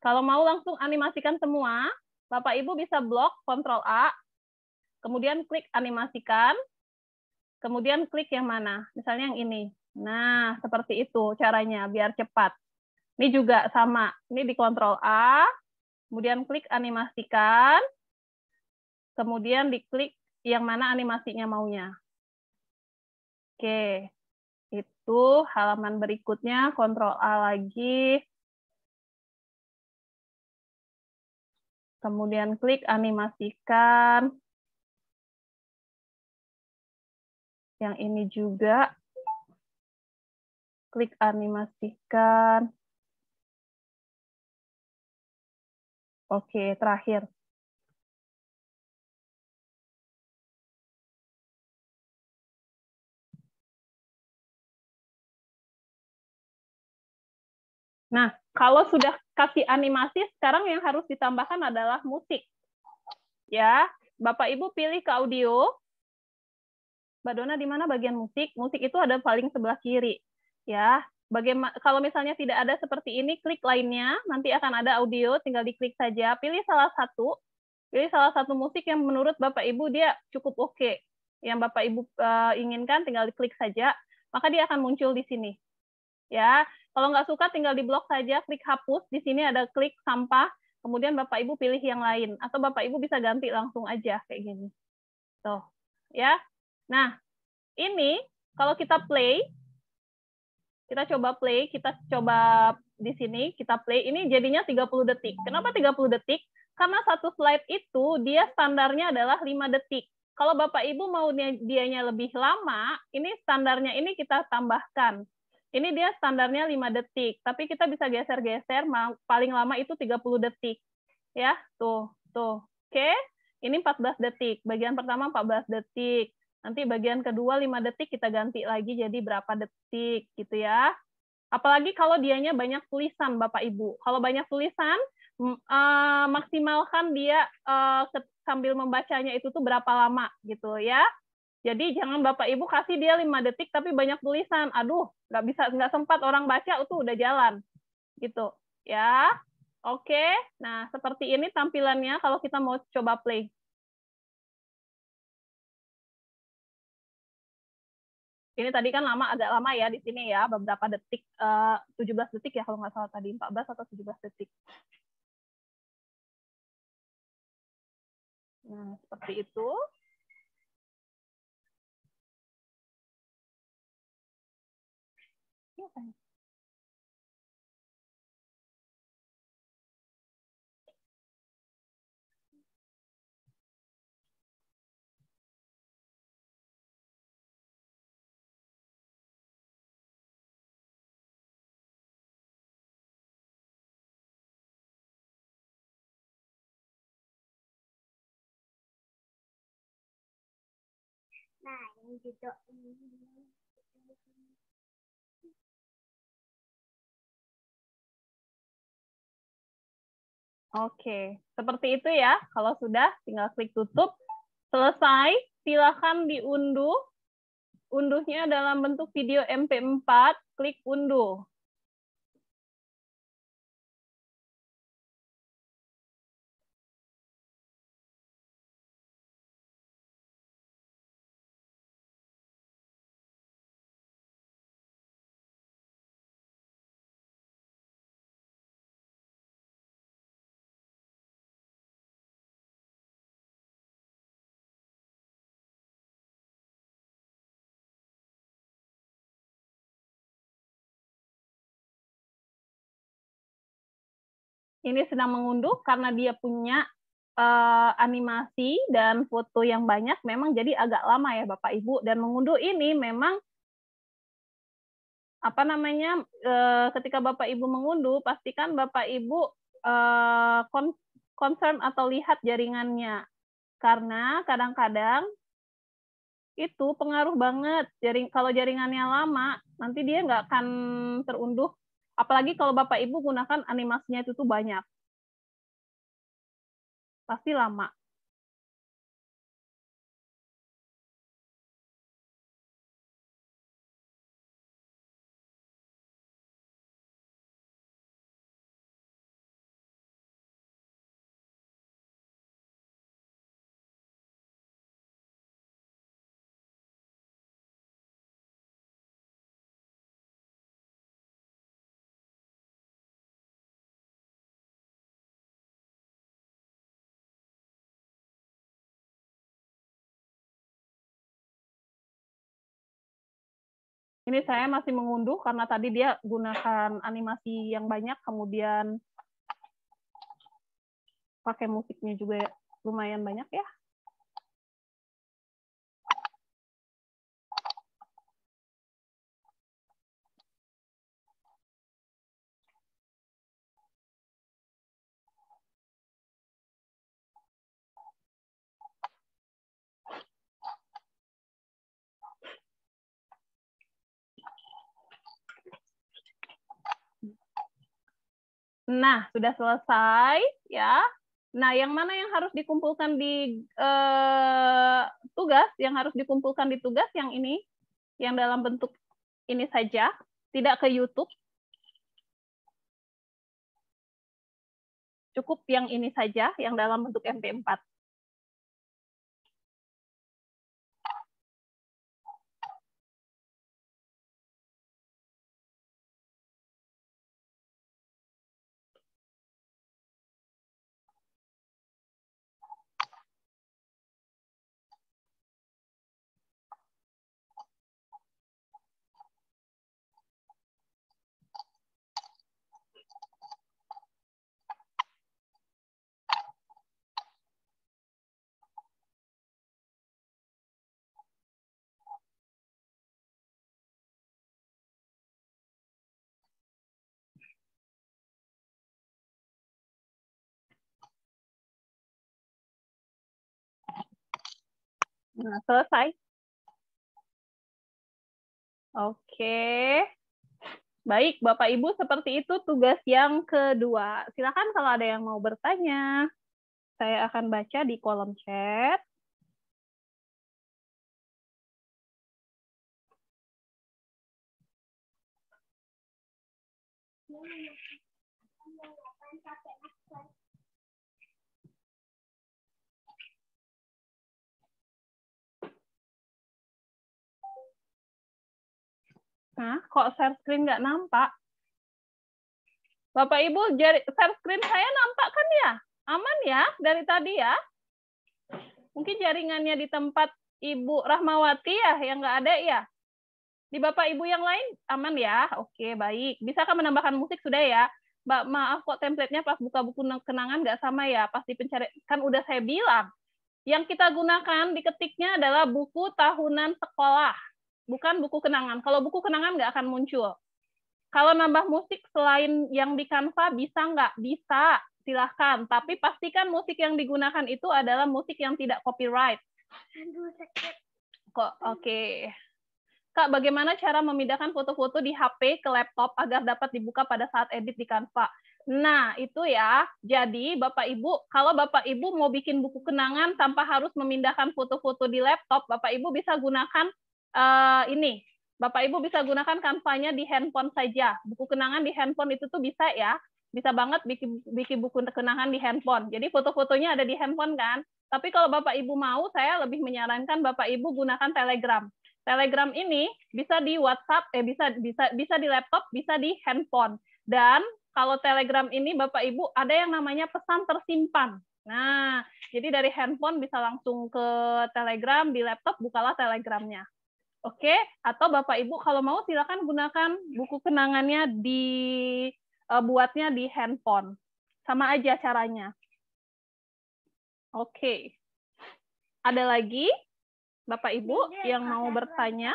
Kalau mau langsung animasikan semua, Bapak Ibu bisa blok Ctrl A, kemudian klik animasikan, kemudian klik yang mana? Misalnya yang ini. Nah, seperti itu caranya biar cepat. Ini juga sama. Ini di Ctrl A, kemudian klik animasikan, kemudian diklik yang mana animasinya maunya. Oke, itu halaman berikutnya, kontrol A lagi. Kemudian klik animasikan. Yang ini juga. Klik animasikan. Oke, terakhir Nah, kalau sudah kasih animasi, sekarang yang harus ditambahkan adalah musik. Ya, Bapak Ibu pilih ke audio. Mbak Dona di mana bagian musik? Musik itu ada paling sebelah kiri. Ya, bagaimana kalau misalnya tidak ada seperti ini, klik lainnya, nanti akan ada audio, tinggal diklik saja. Pilih salah satu. Pilih salah satu musik yang menurut Bapak Ibu dia cukup oke. Okay. Yang Bapak Ibu uh, inginkan tinggal diklik saja, maka dia akan muncul di sini ya. Kalau nggak suka tinggal di blok saja, klik hapus. Di sini ada klik sampah, kemudian Bapak Ibu pilih yang lain atau Bapak Ibu bisa ganti langsung aja kayak gini. Tuh, ya. Nah, ini kalau kita play kita coba play, kita coba di sini, kita play. Ini jadinya 30 detik. Kenapa 30 detik? Karena satu slide itu dia standarnya adalah 5 detik. Kalau Bapak Ibu mau dianya lebih lama, ini standarnya ini kita tambahkan ini dia standarnya 5 detik, tapi kita bisa geser-geser paling lama itu 30 detik. Ya, tuh, tuh. Oke. Ini 14 detik. Bagian pertama 14 detik. Nanti bagian kedua 5 detik kita ganti lagi jadi berapa detik gitu ya. Apalagi kalau dianya banyak tulisan Bapak Ibu. Kalau banyak tulisan eh, maksimalkan dia eh, sambil membacanya itu tuh berapa lama gitu ya. Jadi jangan Bapak Ibu kasih dia lima detik tapi banyak tulisan. Aduh, nggak bisa nggak sempat orang baca itu udah jalan. Gitu. Ya. Oke. Nah, seperti ini tampilannya kalau kita mau coba play. Ini tadi kan lama agak lama ya di sini ya, beberapa detik eh, uh, 17 detik ya kalau nggak salah tadi 14 atau 17 detik. Nah, seperti itu. Oke, seperti itu ya. Kalau sudah, tinggal klik tutup. Selesai, silakan diunduh. Unduhnya dalam bentuk video MP4, klik unduh. ini sedang mengunduh karena dia punya uh, animasi dan foto yang banyak memang jadi agak lama ya Bapak Ibu dan mengunduh ini memang apa namanya uh, ketika Bapak Ibu mengunduh pastikan Bapak Ibu uh, concern atau lihat jaringannya karena kadang-kadang itu pengaruh banget jaring kalau jaringannya lama nanti dia nggak akan terunduh Apalagi kalau Bapak Ibu gunakan animasinya itu tuh banyak. Pasti lama. Ini saya masih mengunduh karena tadi dia gunakan animasi yang banyak, kemudian pakai musiknya juga lumayan banyak ya. Nah, sudah selesai ya. Nah, yang mana yang harus dikumpulkan di eh, tugas? Yang harus dikumpulkan di tugas yang ini, yang dalam bentuk ini saja, tidak ke YouTube. Cukup yang ini saja, yang dalam bentuk MP4. Nah, selesai. Oke. Baik, Bapak Ibu, seperti itu tugas yang kedua. Silakan kalau ada yang mau bertanya. Saya akan baca di kolom chat. Nah, kok share screen nggak nampak? Bapak Ibu, share screen saya nampak kan ya? Aman ya dari tadi ya? Mungkin jaringannya di tempat Ibu Rahmawati ya yang nggak ada ya? Di Bapak Ibu yang lain aman ya? Oke, baik. Bisa kan menambahkan musik sudah ya? Mbak, maaf kok templatenya pas buka buku kenangan nggak sama ya? Pasti pencari kan udah saya bilang. Yang kita gunakan diketiknya adalah buku tahunan sekolah bukan buku kenangan. Kalau buku kenangan nggak akan muncul. Kalau nambah musik selain yang di Canva bisa nggak? Bisa, silahkan. Tapi pastikan musik yang digunakan itu adalah musik yang tidak copyright. Kok, oke. Okay. Kak, bagaimana cara memindahkan foto-foto di HP ke laptop agar dapat dibuka pada saat edit di Canva? Nah, itu ya. Jadi, Bapak Ibu, kalau Bapak Ibu mau bikin buku kenangan tanpa harus memindahkan foto-foto di laptop, Bapak Ibu bisa gunakan uh, ini Bapak Ibu bisa gunakan kanvanya di handphone saja. Buku kenangan di handphone itu tuh bisa ya. Bisa banget bikin, bikin buku kenangan di handphone. Jadi foto-fotonya ada di handphone kan. Tapi kalau Bapak Ibu mau, saya lebih menyarankan Bapak Ibu gunakan Telegram. Telegram ini bisa di WhatsApp, eh bisa bisa bisa di laptop, bisa di handphone. Dan kalau Telegram ini Bapak Ibu ada yang namanya pesan tersimpan. Nah, jadi dari handphone bisa langsung ke Telegram, di laptop bukalah Telegramnya. Oke, okay? atau Bapak Ibu kalau mau silakan gunakan buku kenangannya di uh, buatnya di handphone. Sama aja caranya. Oke. Okay. Ada lagi Bapak Ibu iya, iya, yang mau bertanya?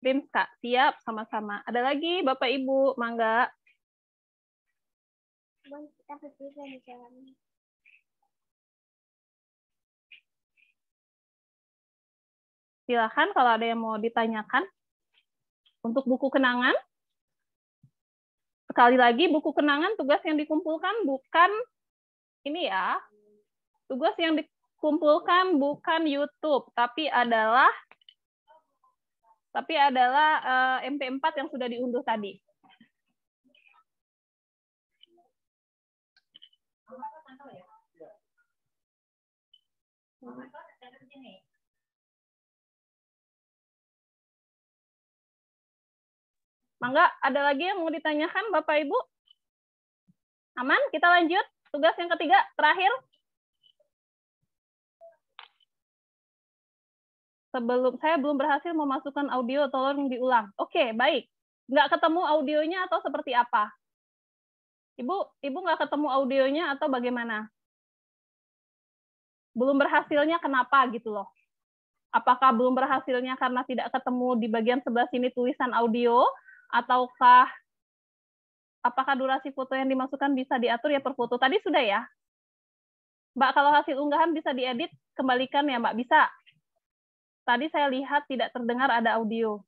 BIM, Kak. Siap, sama-sama. Ada lagi Bapak Ibu, Mangga. silahkan kalau ada yang mau ditanyakan untuk buku kenangan. Sekali lagi buku kenangan tugas yang dikumpulkan bukan ini ya. Tugas yang dikumpulkan bukan YouTube, tapi adalah tapi adalah eh, MP4 yang sudah diunduh tadi. Thank you. Mangga, ada lagi yang mau ditanyakan Bapak Ibu? Aman, kita lanjut. Tugas yang ketiga, terakhir. Sebelum saya belum berhasil memasukkan audio, tolong diulang. Oke, baik. Nggak ketemu audionya atau seperti apa? Ibu, Ibu nggak ketemu audionya atau bagaimana? Belum berhasilnya kenapa gitu loh? Apakah belum berhasilnya karena tidak ketemu di bagian sebelah sini tulisan audio ataukah apakah durasi foto yang dimasukkan bisa diatur ya per foto? Tadi sudah ya? Mbak, kalau hasil unggahan bisa diedit, kembalikan ya Mbak, bisa? Tadi saya lihat tidak terdengar ada audio.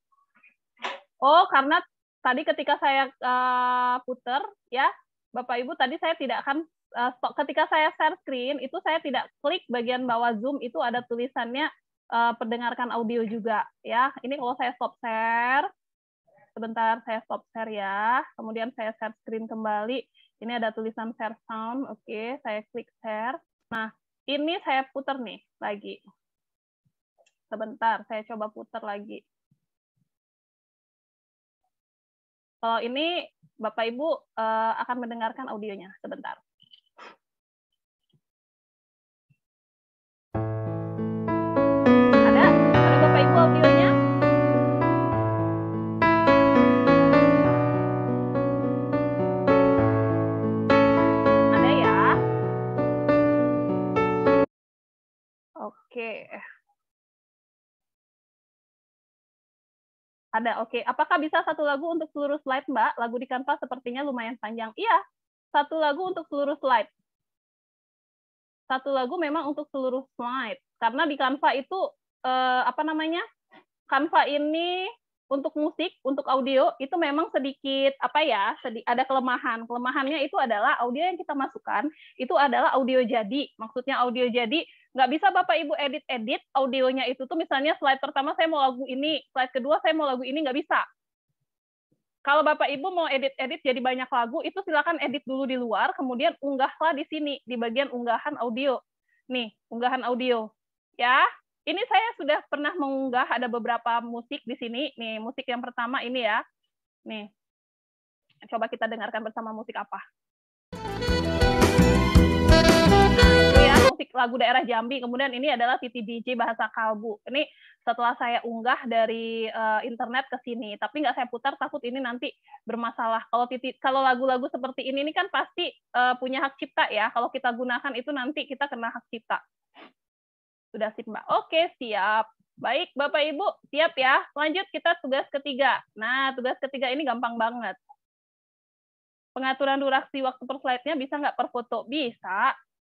Oh, karena tadi ketika saya uh, puter, ya, Bapak Ibu, tadi saya tidak akan uh, eh, Ketika saya share screen, itu saya tidak klik bagian bawah Zoom, itu ada tulisannya uh, perdengarkan audio juga, ya. Ini kalau saya stop share, sebentar saya stop share ya. Kemudian saya share screen kembali. Ini ada tulisan share sound. Oke, saya klik share. Nah, ini saya putar nih lagi. Sebentar, saya coba putar lagi. Kalau oh, ini Bapak Ibu eh, akan mendengarkan audionya sebentar. Oke. Okay. Ada, oke. Okay. Apakah bisa satu lagu untuk seluruh slide, Mbak? Lagu di kanvas sepertinya lumayan panjang. Iya, satu lagu untuk seluruh slide. Satu lagu memang untuk seluruh slide. Karena di Canva itu, eh, apa namanya, Canva ini untuk musik, untuk audio, itu memang sedikit, apa ya, sedi ada kelemahan. Kelemahannya itu adalah audio yang kita masukkan, itu adalah audio jadi. Maksudnya audio jadi, nggak bisa bapak ibu edit edit audionya itu tuh misalnya slide pertama saya mau lagu ini slide kedua saya mau lagu ini nggak bisa kalau bapak ibu mau edit edit jadi banyak lagu itu silakan edit dulu di luar kemudian unggahlah di sini di bagian unggahan audio nih unggahan audio ya ini saya sudah pernah mengunggah ada beberapa musik di sini nih musik yang pertama ini ya nih coba kita dengarkan bersama musik apa musik lagu daerah Jambi. Kemudian ini adalah Titi DJ bahasa Kalbu. Ini setelah saya unggah dari uh, internet ke sini, tapi nggak saya putar takut ini nanti bermasalah. Kalau Titi kalau lagu-lagu seperti ini ini kan pasti uh, punya hak cipta ya. Kalau kita gunakan itu nanti kita kena hak cipta. Sudah sih Mbak. Oke, siap. Baik, Bapak Ibu, siap ya. Lanjut kita tugas ketiga. Nah, tugas ketiga ini gampang banget pengaturan durasi waktu per slide-nya bisa nggak per foto? Bisa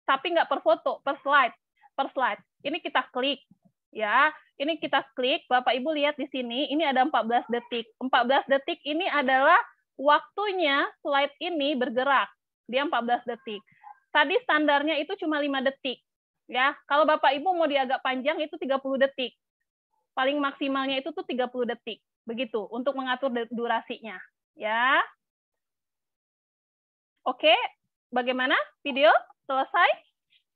tapi nggak per foto, per slide, per slide. Ini kita klik, ya. Ini kita klik, Bapak Ibu lihat di sini, ini ada 14 detik. 14 detik ini adalah waktunya slide ini bergerak. Dia 14 detik. Tadi standarnya itu cuma 5 detik. Ya, kalau Bapak Ibu mau diagak panjang itu 30 detik. Paling maksimalnya itu tuh 30 detik. Begitu untuk mengatur durasinya, ya. Oke, bagaimana video? selesai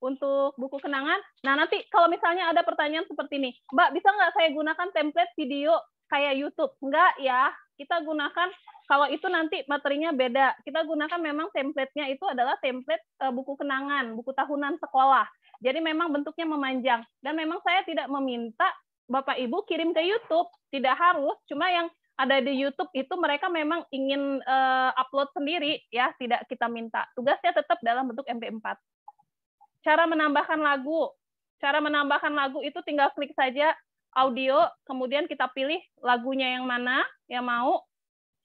untuk buku kenangan. Nah, nanti kalau misalnya ada pertanyaan seperti ini, Mbak, bisa nggak saya gunakan template video kayak YouTube? Nggak ya, kita gunakan, kalau itu nanti materinya beda. Kita gunakan memang template-nya itu adalah template eh, buku kenangan, buku tahunan sekolah. Jadi memang bentuknya memanjang. Dan memang saya tidak meminta Bapak Ibu kirim ke YouTube, tidak harus. Cuma yang ada di YouTube itu mereka memang ingin uh, upload sendiri ya, tidak kita minta. Tugasnya tetap dalam bentuk MP4. Cara menambahkan lagu. Cara menambahkan lagu itu tinggal klik saja audio, kemudian kita pilih lagunya yang mana yang mau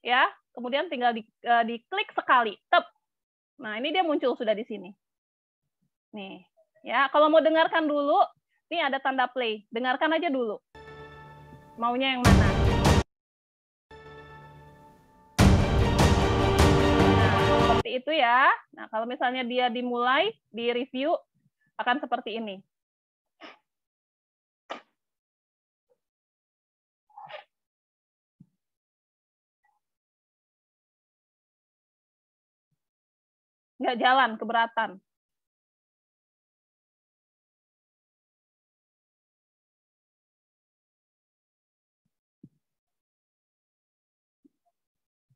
ya. Kemudian tinggal di, uh, diklik sekali, tep. Nah, ini dia muncul sudah di sini. Nih, ya. Kalau mau dengarkan dulu, ini ada tanda play. Dengarkan aja dulu. Maunya yang mana? seperti itu ya. Nah, kalau misalnya dia dimulai di review akan seperti ini. Nggak jalan, keberatan.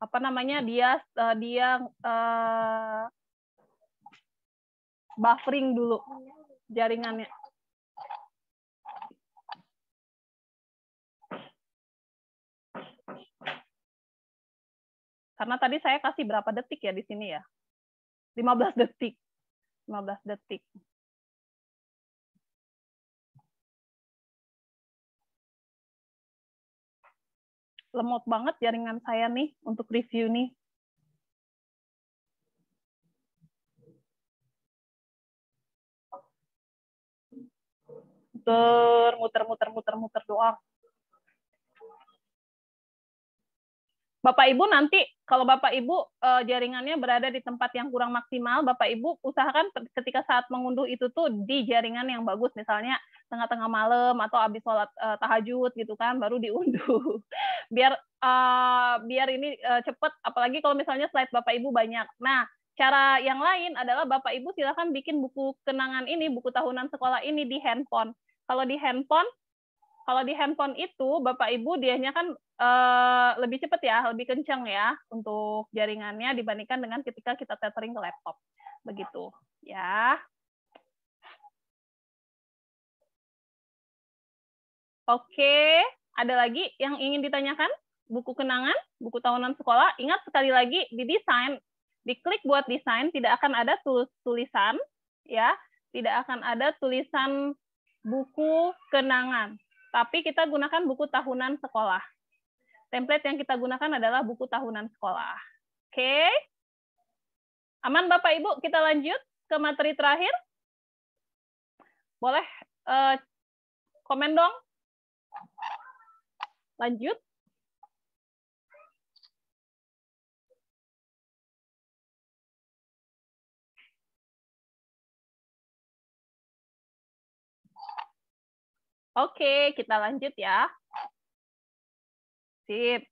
apa namanya dia uh, dia uh, buffering dulu jaringannya. Karena tadi saya kasih berapa detik ya di sini ya? 15 detik. 15 detik. lemot banget jaringan saya nih untuk review nih. Muter, muter, muter, muter, muter doang. Bapak Ibu nanti kalau Bapak Ibu eh, jaringannya berada di tempat yang kurang maksimal, Bapak Ibu usahakan ketika saat mengunduh itu tuh di jaringan yang bagus, misalnya tengah-tengah malam atau habis sholat eh, tahajud gitu kan, baru diunduh. <laughs> biar eh, biar ini cepet, apalagi kalau misalnya slide Bapak Ibu banyak. Nah, cara yang lain adalah Bapak Ibu silahkan bikin buku kenangan ini, buku tahunan sekolah ini di handphone. Kalau di handphone kalau di handphone itu Bapak Ibu dianya kan uh, lebih cepat ya, lebih kencang ya untuk jaringannya dibandingkan dengan ketika kita tethering ke laptop. Begitu ya. Oke, ada lagi yang ingin ditanyakan? Buku kenangan, buku tahunan sekolah. Ingat sekali lagi di desain, diklik buat desain tidak akan ada tulisan ya, tidak akan ada tulisan buku kenangan tapi kita gunakan buku tahunan sekolah. Template yang kita gunakan adalah buku tahunan sekolah. Oke. Okay. Aman Bapak Ibu, kita lanjut ke materi terakhir. Boleh eh, komen dong? Lanjut. Oke, kita lanjut ya. Sip.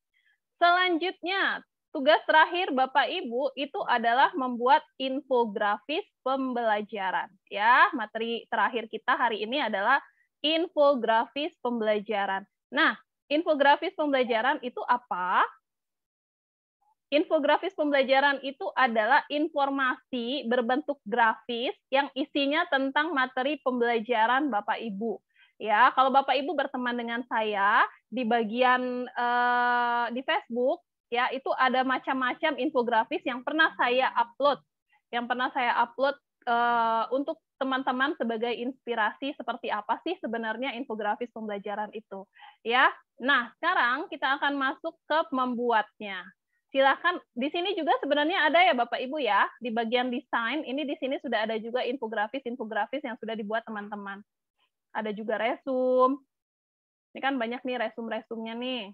Selanjutnya, tugas terakhir Bapak Ibu itu adalah membuat infografis pembelajaran. Ya, materi terakhir kita hari ini adalah infografis pembelajaran. Nah, infografis pembelajaran itu apa? Infografis pembelajaran itu adalah informasi berbentuk grafis yang isinya tentang materi pembelajaran Bapak Ibu ya kalau bapak ibu berteman dengan saya di bagian eh, di Facebook ya itu ada macam-macam infografis yang pernah saya upload yang pernah saya upload eh, untuk teman-teman sebagai inspirasi seperti apa sih sebenarnya infografis pembelajaran itu ya nah sekarang kita akan masuk ke membuatnya silahkan di sini juga sebenarnya ada ya bapak ibu ya di bagian desain ini di sini sudah ada juga infografis infografis yang sudah dibuat teman-teman ada juga resum. Ini kan banyak nih resum-resumnya nih.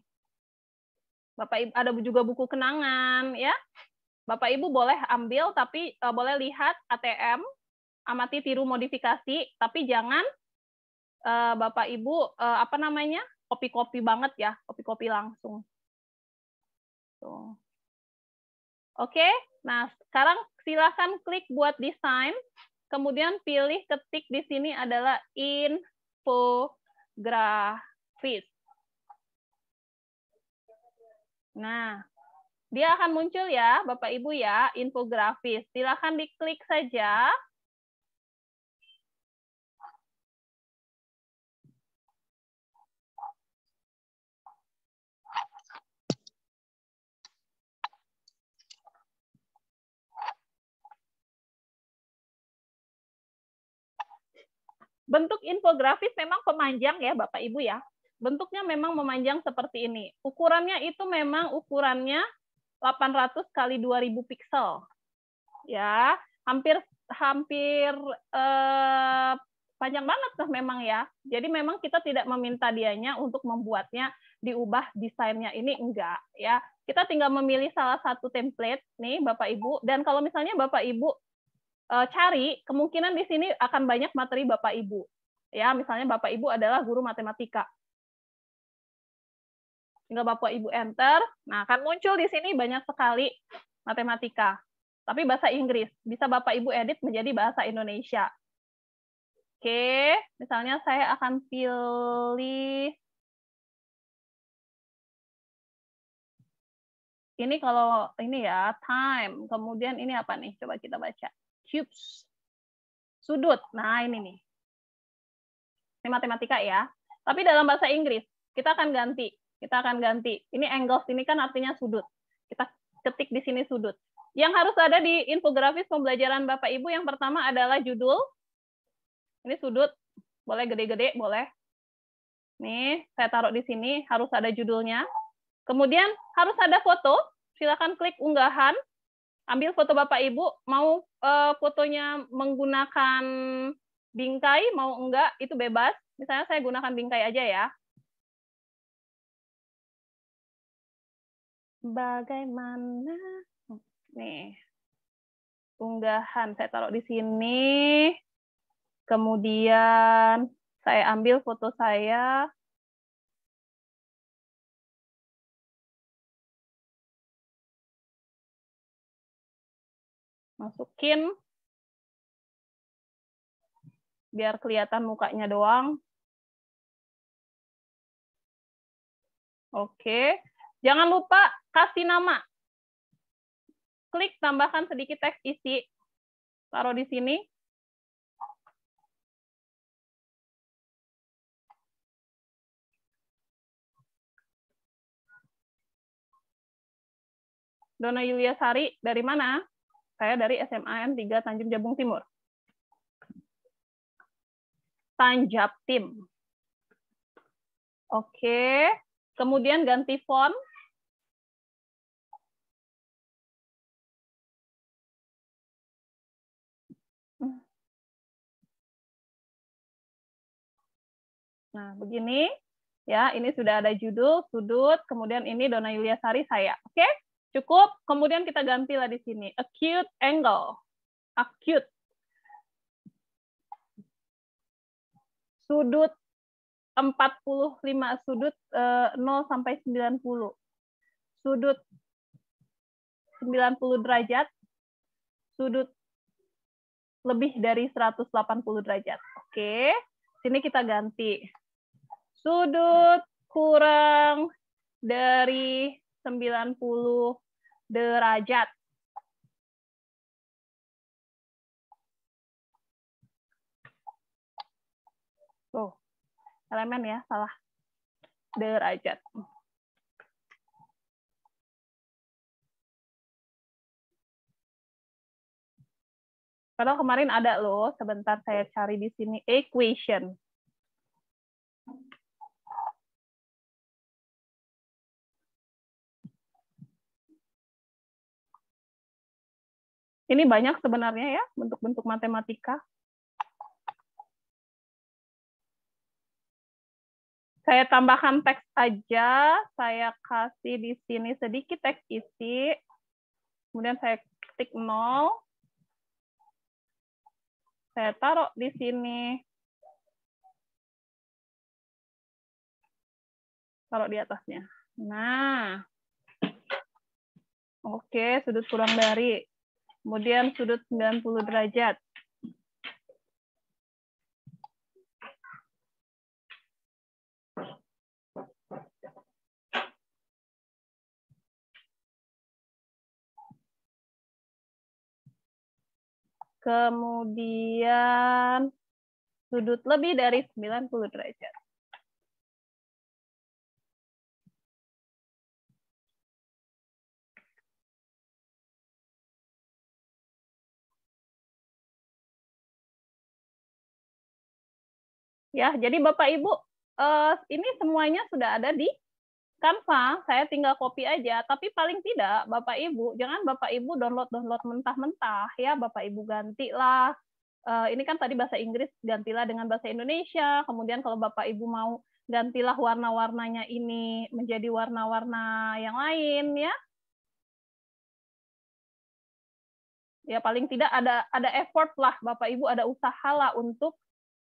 Bapak Ibu ada juga buku kenangan ya. Bapak Ibu boleh ambil tapi uh, boleh lihat ATM, amati tiru modifikasi, tapi jangan uh, Bapak Ibu uh, apa namanya? kopi-kopi banget ya, kopi-kopi langsung. Tuh. Oke, nah sekarang silakan klik buat desain. Kemudian pilih ketik di sini adalah infografis. Nah, dia akan muncul ya Bapak Ibu ya infografis. Silakan diklik saja Bentuk infografis memang pemanjang ya Bapak Ibu ya. Bentuknya memang memanjang seperti ini. Ukurannya itu memang ukurannya 800 kali 2000 piksel. Ya, hampir hampir eh, panjang banget lah memang ya. Jadi memang kita tidak meminta dianya untuk membuatnya diubah desainnya ini enggak ya. Kita tinggal memilih salah satu template nih Bapak Ibu dan kalau misalnya Bapak Ibu Eh, cari kemungkinan di sini akan banyak materi Bapak Ibu. Ya, misalnya Bapak Ibu adalah guru matematika. Tinggal Bapak Ibu enter, nah akan muncul di sini banyak sekali matematika. Tapi bahasa Inggris, bisa Bapak Ibu edit menjadi bahasa Indonesia. Oke, misalnya saya akan pilih ini kalau ini ya time kemudian ini apa nih coba kita baca cubes. Sudut. Nah, ini nih. Ini matematika ya. Tapi dalam bahasa Inggris, kita akan ganti. Kita akan ganti. Ini angles ini kan artinya sudut. Kita ketik di sini sudut. Yang harus ada di infografis pembelajaran Bapak Ibu yang pertama adalah judul. Ini sudut. Boleh gede-gede, boleh. Nih, saya taruh di sini, harus ada judulnya. Kemudian harus ada foto, silakan klik unggahan ambil foto Bapak Ibu, mau uh, fotonya menggunakan bingkai, mau enggak, itu bebas. Misalnya saya gunakan bingkai aja ya. Bagaimana? Nih, unggahan. Saya taruh di sini. Kemudian saya ambil foto saya. masukin biar kelihatan mukanya doang. Oke, jangan lupa kasih nama. Klik tambahkan sedikit teks isi. Taruh di sini. Dona Yulia Sari, dari mana? Saya dari SMA N3 Tanjung Jabung Timur. Tanjab Tim. Oke, kemudian ganti font. Nah, begini. Ya, ini sudah ada judul, sudut, kemudian ini Dona Yulia Sari saya. Oke? Okay? Cukup, kemudian kita gantilah di sini. Acute angle. Acute. Sudut 45, sudut eh, 0 sampai 90. Sudut 90 derajat. Sudut lebih dari 180 derajat. Oke, sini kita ganti. Sudut kurang dari 90 derajat. Oh, elemen ya, salah. Derajat. Padahal kemarin ada loh, sebentar saya cari di sini equation. Ini banyak sebenarnya ya bentuk-bentuk matematika. Saya tambahkan teks aja, saya kasih di sini sedikit teks isi, kemudian saya ketik 0, saya taruh di sini, taruh di atasnya. Nah, oke, sudut kurang dari Kemudian sudut 90 derajat. Kemudian sudut lebih dari 90 derajat. Ya, jadi Bapak Ibu, eh, ini semuanya sudah ada di Canva, saya tinggal copy aja. Tapi paling tidak, Bapak Ibu, jangan Bapak Ibu download-download mentah-mentah ya. Bapak Ibu gantilah. Uh, ini kan tadi bahasa Inggris, gantilah dengan bahasa Indonesia. Kemudian kalau Bapak Ibu mau, gantilah warna-warnanya ini menjadi warna-warna yang lain ya. Ya paling tidak ada ada effort lah Bapak Ibu, ada usaha lah untuk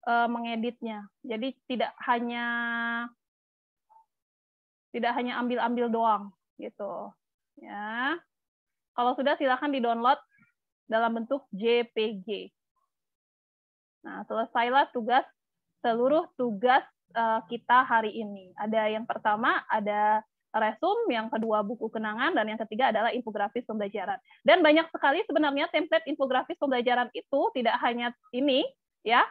uh, mengeditnya. Jadi tidak hanya tidak hanya ambil-ambil doang gitu. Ya. Kalau sudah silakan di-download dalam bentuk JPG. Nah, selesailah tugas seluruh tugas uh, kita hari ini. Ada yang pertama ada resume, yang kedua buku kenangan, dan yang ketiga adalah infografis pembelajaran. Dan banyak sekali sebenarnya template infografis pembelajaran itu tidak hanya ini, ya,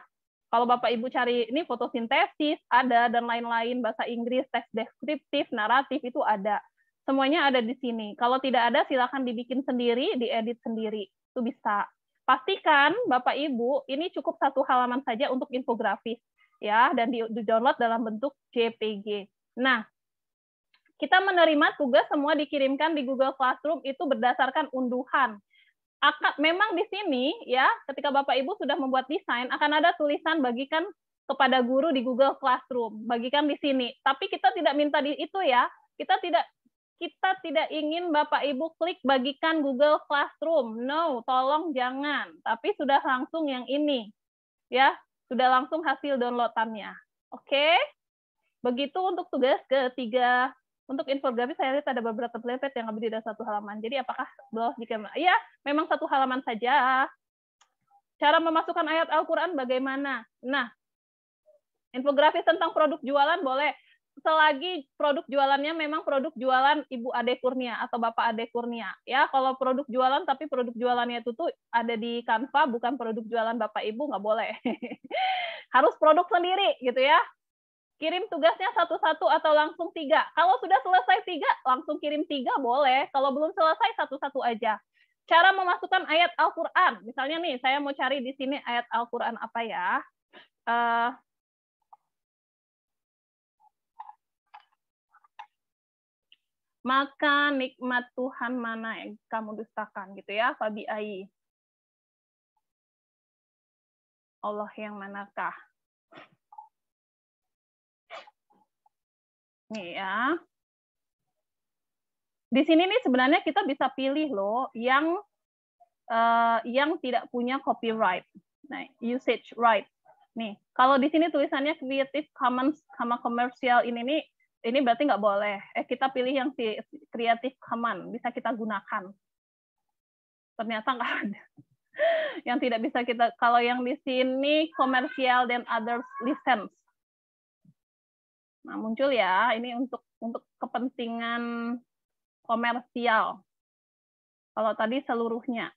kalau Bapak Ibu cari ini fotosintesis ada dan lain-lain bahasa Inggris, teks deskriptif, naratif itu ada. Semuanya ada di sini. Kalau tidak ada silakan dibikin sendiri, diedit sendiri. Itu bisa. Pastikan Bapak Ibu ini cukup satu halaman saja untuk infografis ya dan di-download dalam bentuk JPG. Nah, kita menerima tugas semua dikirimkan di Google Classroom itu berdasarkan unduhan akan memang di sini ya ketika Bapak Ibu sudah membuat desain akan ada tulisan bagikan kepada guru di Google Classroom, bagikan di sini. Tapi kita tidak minta di itu ya. Kita tidak kita tidak ingin Bapak Ibu klik bagikan Google Classroom. No, tolong jangan. Tapi sudah langsung yang ini. Ya, sudah langsung hasil downloadannya. Oke? Begitu untuk tugas ketiga untuk infografis saya lihat ada beberapa template yang dari satu halaman. Jadi apakah belum jika iya memang satu halaman saja. Cara memasukkan ayat Al-Qur'an bagaimana? Nah, infografis tentang produk jualan boleh selagi produk jualannya memang produk jualan Ibu Ade Kurnia atau Bapak Ade Kurnia. Ya, kalau produk jualan tapi produk jualannya itu tuh ada di Canva bukan produk jualan Bapak Ibu nggak boleh. <laughs> Harus produk sendiri gitu ya kirim tugasnya satu-satu atau langsung tiga. Kalau sudah selesai tiga, langsung kirim tiga boleh. Kalau belum selesai, satu-satu aja. Cara memasukkan ayat Al-Quran. Misalnya nih, saya mau cari di sini ayat Al-Quran apa ya. Uh, maka nikmat Tuhan mana yang kamu dustakan gitu ya, Fabi Ai. Allah yang manakah? Nih ya. Di sini nih sebenarnya kita bisa pilih loh yang uh, yang tidak punya copyright. Nah, usage right. Nih, kalau di sini tulisannya Creative Commons sama komersial ini nih ini berarti nggak boleh. Eh, kita pilih yang si Creative Commons bisa kita gunakan. Ternyata nggak <laughs> ada. Yang tidak bisa kita kalau yang di sini komersial dan others license Nah, muncul ya ini untuk untuk kepentingan komersial. Kalau tadi seluruhnya.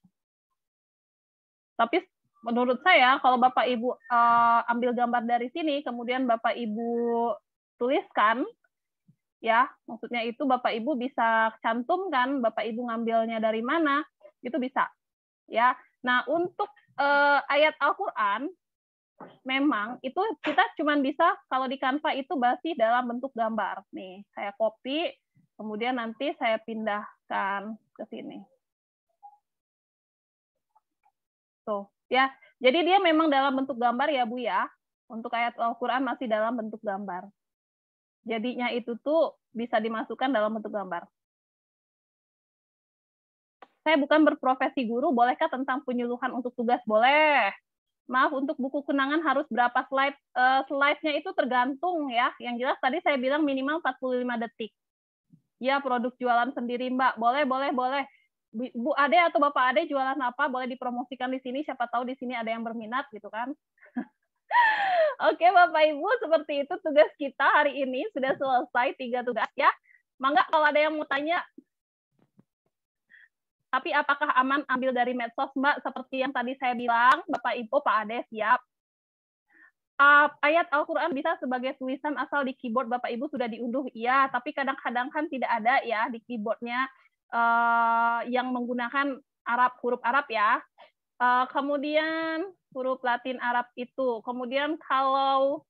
Tapi menurut saya kalau Bapak Ibu uh, ambil gambar dari sini kemudian Bapak Ibu tuliskan ya, maksudnya itu Bapak Ibu bisa cantumkan Bapak Ibu ngambilnya dari mana, itu bisa. Ya. Nah, untuk uh, ayat Al-Qur'an memang itu kita cuma bisa kalau di Canva itu masih dalam bentuk gambar nih. Saya copy, kemudian nanti saya pindahkan ke sini. Tuh, ya. Jadi dia memang dalam bentuk gambar ya, Bu ya. Untuk ayat Al-Qur'an masih dalam bentuk gambar. Jadinya itu tuh bisa dimasukkan dalam bentuk gambar. Saya bukan berprofesi guru, bolehkah tentang penyuluhan untuk tugas? Boleh maaf untuk buku kenangan harus berapa slide uh, slide-nya itu tergantung ya yang jelas tadi saya bilang minimal 45 detik ya produk jualan sendiri Mbak boleh boleh boleh Bu Ade atau Bapak Ade jualan apa boleh dipromosikan di sini siapa tahu di sini ada yang berminat gitu kan <laughs> Oke Bapak Ibu seperti itu tugas kita hari ini sudah selesai tiga tugas ya Mangga kalau ada yang mau tanya tapi apakah aman ambil dari medsos, Mbak? Seperti yang tadi saya bilang, Bapak Ibu, Pak Ade, siap. Uh, ayat Al-Quran bisa sebagai tulisan asal di keyboard Bapak Ibu sudah diunduh, iya. Tapi kadang-kadang kan tidak ada ya di keyboardnya uh, yang menggunakan Arab huruf Arab ya. Uh, kemudian huruf Latin Arab itu. Kemudian kalau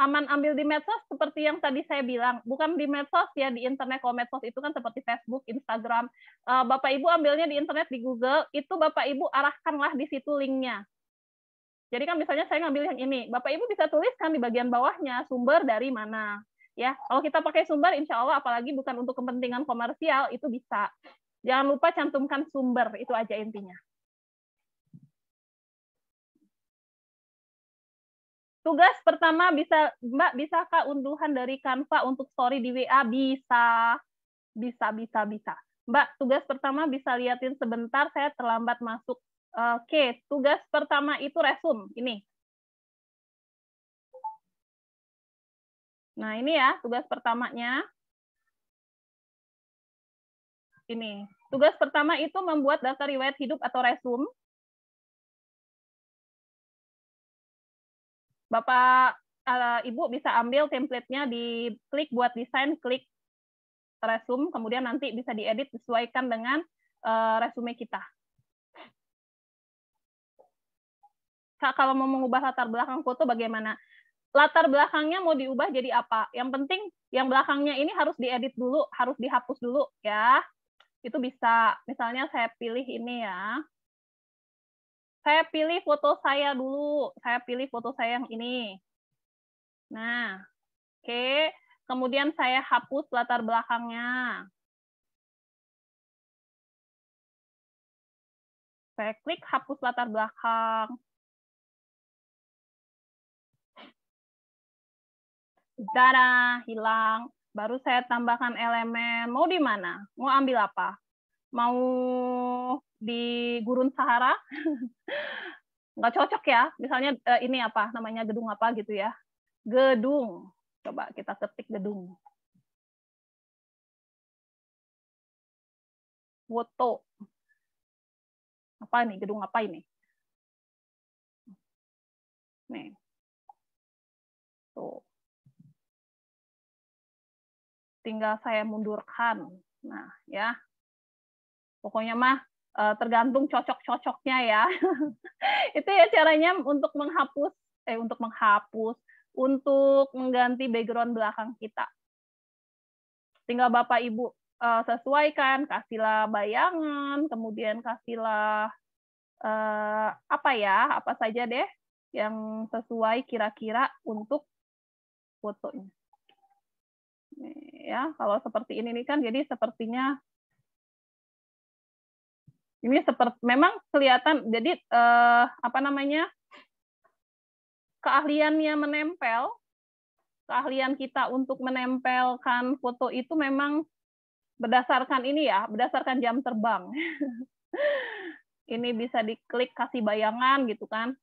aman ambil di medsos seperti yang tadi saya bilang, bukan di medsos ya di internet kalau medsos itu kan seperti Facebook, Instagram. Eh, Bapak Ibu ambilnya di internet di Google, itu Bapak Ibu arahkanlah di situ linknya. Jadi kan misalnya saya ngambil yang ini, Bapak Ibu bisa tuliskan di bagian bawahnya sumber dari mana. Ya, kalau kita pakai sumber, insya Allah apalagi bukan untuk kepentingan komersial itu bisa. Jangan lupa cantumkan sumber itu aja intinya. Tugas pertama bisa Mbak bisakah unduhan dari Canva untuk story di WA? Bisa. Bisa, bisa, bisa. Mbak, tugas pertama bisa liatin sebentar, saya terlambat masuk. Oke, tugas pertama itu resume, ini. Nah, ini ya tugas pertamanya. Ini. Tugas pertama itu membuat daftar riwayat hidup atau resume. Bapak uh, Ibu bisa ambil template-nya di klik buat desain, klik resume, kemudian nanti bisa diedit sesuaikan dengan uh, resume kita. Kak, kalau mau mengubah latar belakang foto bagaimana? Latar belakangnya mau diubah jadi apa? Yang penting yang belakangnya ini harus diedit dulu, harus dihapus dulu ya. Itu bisa. Misalnya saya pilih ini ya saya pilih foto saya dulu. Saya pilih foto saya yang ini. Nah, oke. Okay. Kemudian saya hapus latar belakangnya. Saya klik hapus latar belakang. Dadah, hilang. Baru saya tambahkan elemen. Mau di mana? Mau ambil apa? mau di gurun Sahara <laughs> nggak cocok ya misalnya eh, ini apa namanya gedung apa gitu ya gedung coba kita ketik gedung foto apa ini gedung apa ini nih tuh tinggal saya mundurkan nah ya Pokoknya mah eh, tergantung cocok-cocoknya ya. <laughs> itu ya caranya untuk menghapus eh untuk menghapus untuk mengganti background belakang kita. Tinggal Bapak Ibu eh, sesuaikan, kasihlah bayangan, kemudian kasihlah eh, apa ya, apa saja deh yang sesuai kira-kira untuk fotonya. Ya, kalau seperti ini nih kan jadi sepertinya ini seperti memang kelihatan jadi eh, apa namanya keahliannya menempel keahlian kita untuk menempelkan foto itu memang berdasarkan ini ya berdasarkan jam terbang <laughs> ini bisa diklik kasih bayangan gitu kan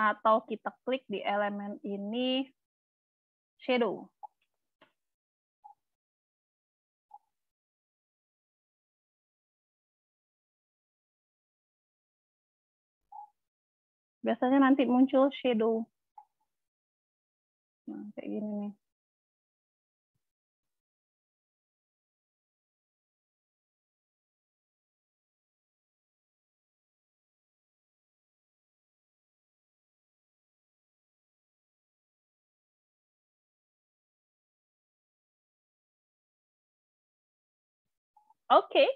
atau kita klik di elemen ini shadow. Biasanya nanti muncul shadow. Nah, kayak gini nih. Oke. Okay.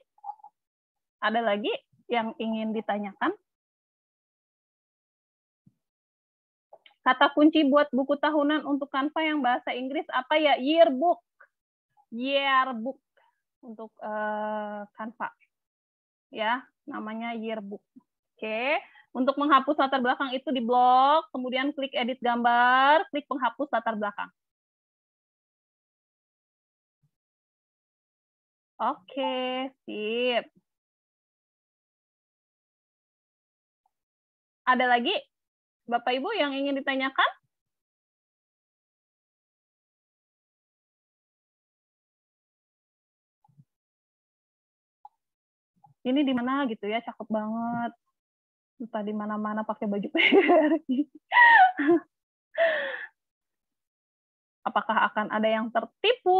Ada lagi yang ingin ditanyakan? Kata kunci buat buku tahunan untuk Canva yang bahasa Inggris apa ya? Yearbook. Yearbook untuk uh, Canva. Ya, namanya yearbook. Oke. Okay. Untuk menghapus latar belakang itu di blog, kemudian klik edit gambar, klik penghapus latar belakang. Oke, sip. Ada lagi Bapak Ibu yang ingin ditanyakan? Ini di mana gitu ya, cakep banget. Entah di mana-mana pakai baju <laughs> PRI. Apakah akan ada yang tertipu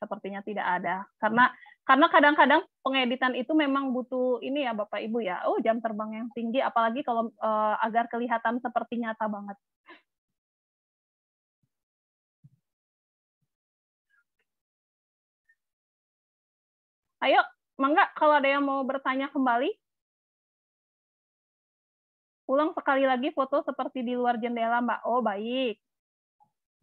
sepertinya tidak ada karena karena kadang-kadang pengeditan itu memang butuh ini ya Bapak Ibu ya oh jam terbang yang tinggi apalagi kalau uh, agar kelihatan seperti nyata banget ayo mangga kalau ada yang mau bertanya kembali ulang sekali lagi foto seperti di luar jendela Mbak oh baik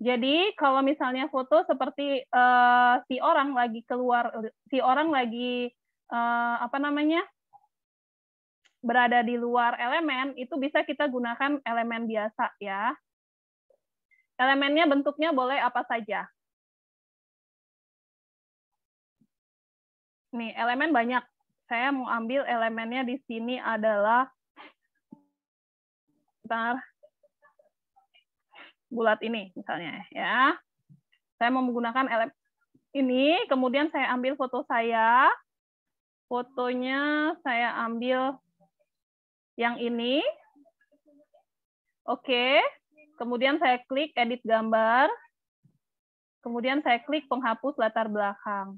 jadi kalau misalnya foto seperti uh, si orang lagi keluar, si orang lagi uh, apa namanya berada di luar elemen, itu bisa kita gunakan elemen biasa ya. Elemennya bentuknya boleh apa saja. Nih elemen banyak. Saya mau ambil elemennya di sini adalah, bentar, bulat ini misalnya ya. Saya mau menggunakan LM ini, kemudian saya ambil foto saya. Fotonya saya ambil yang ini. Oke, kemudian saya klik edit gambar. Kemudian saya klik penghapus latar belakang.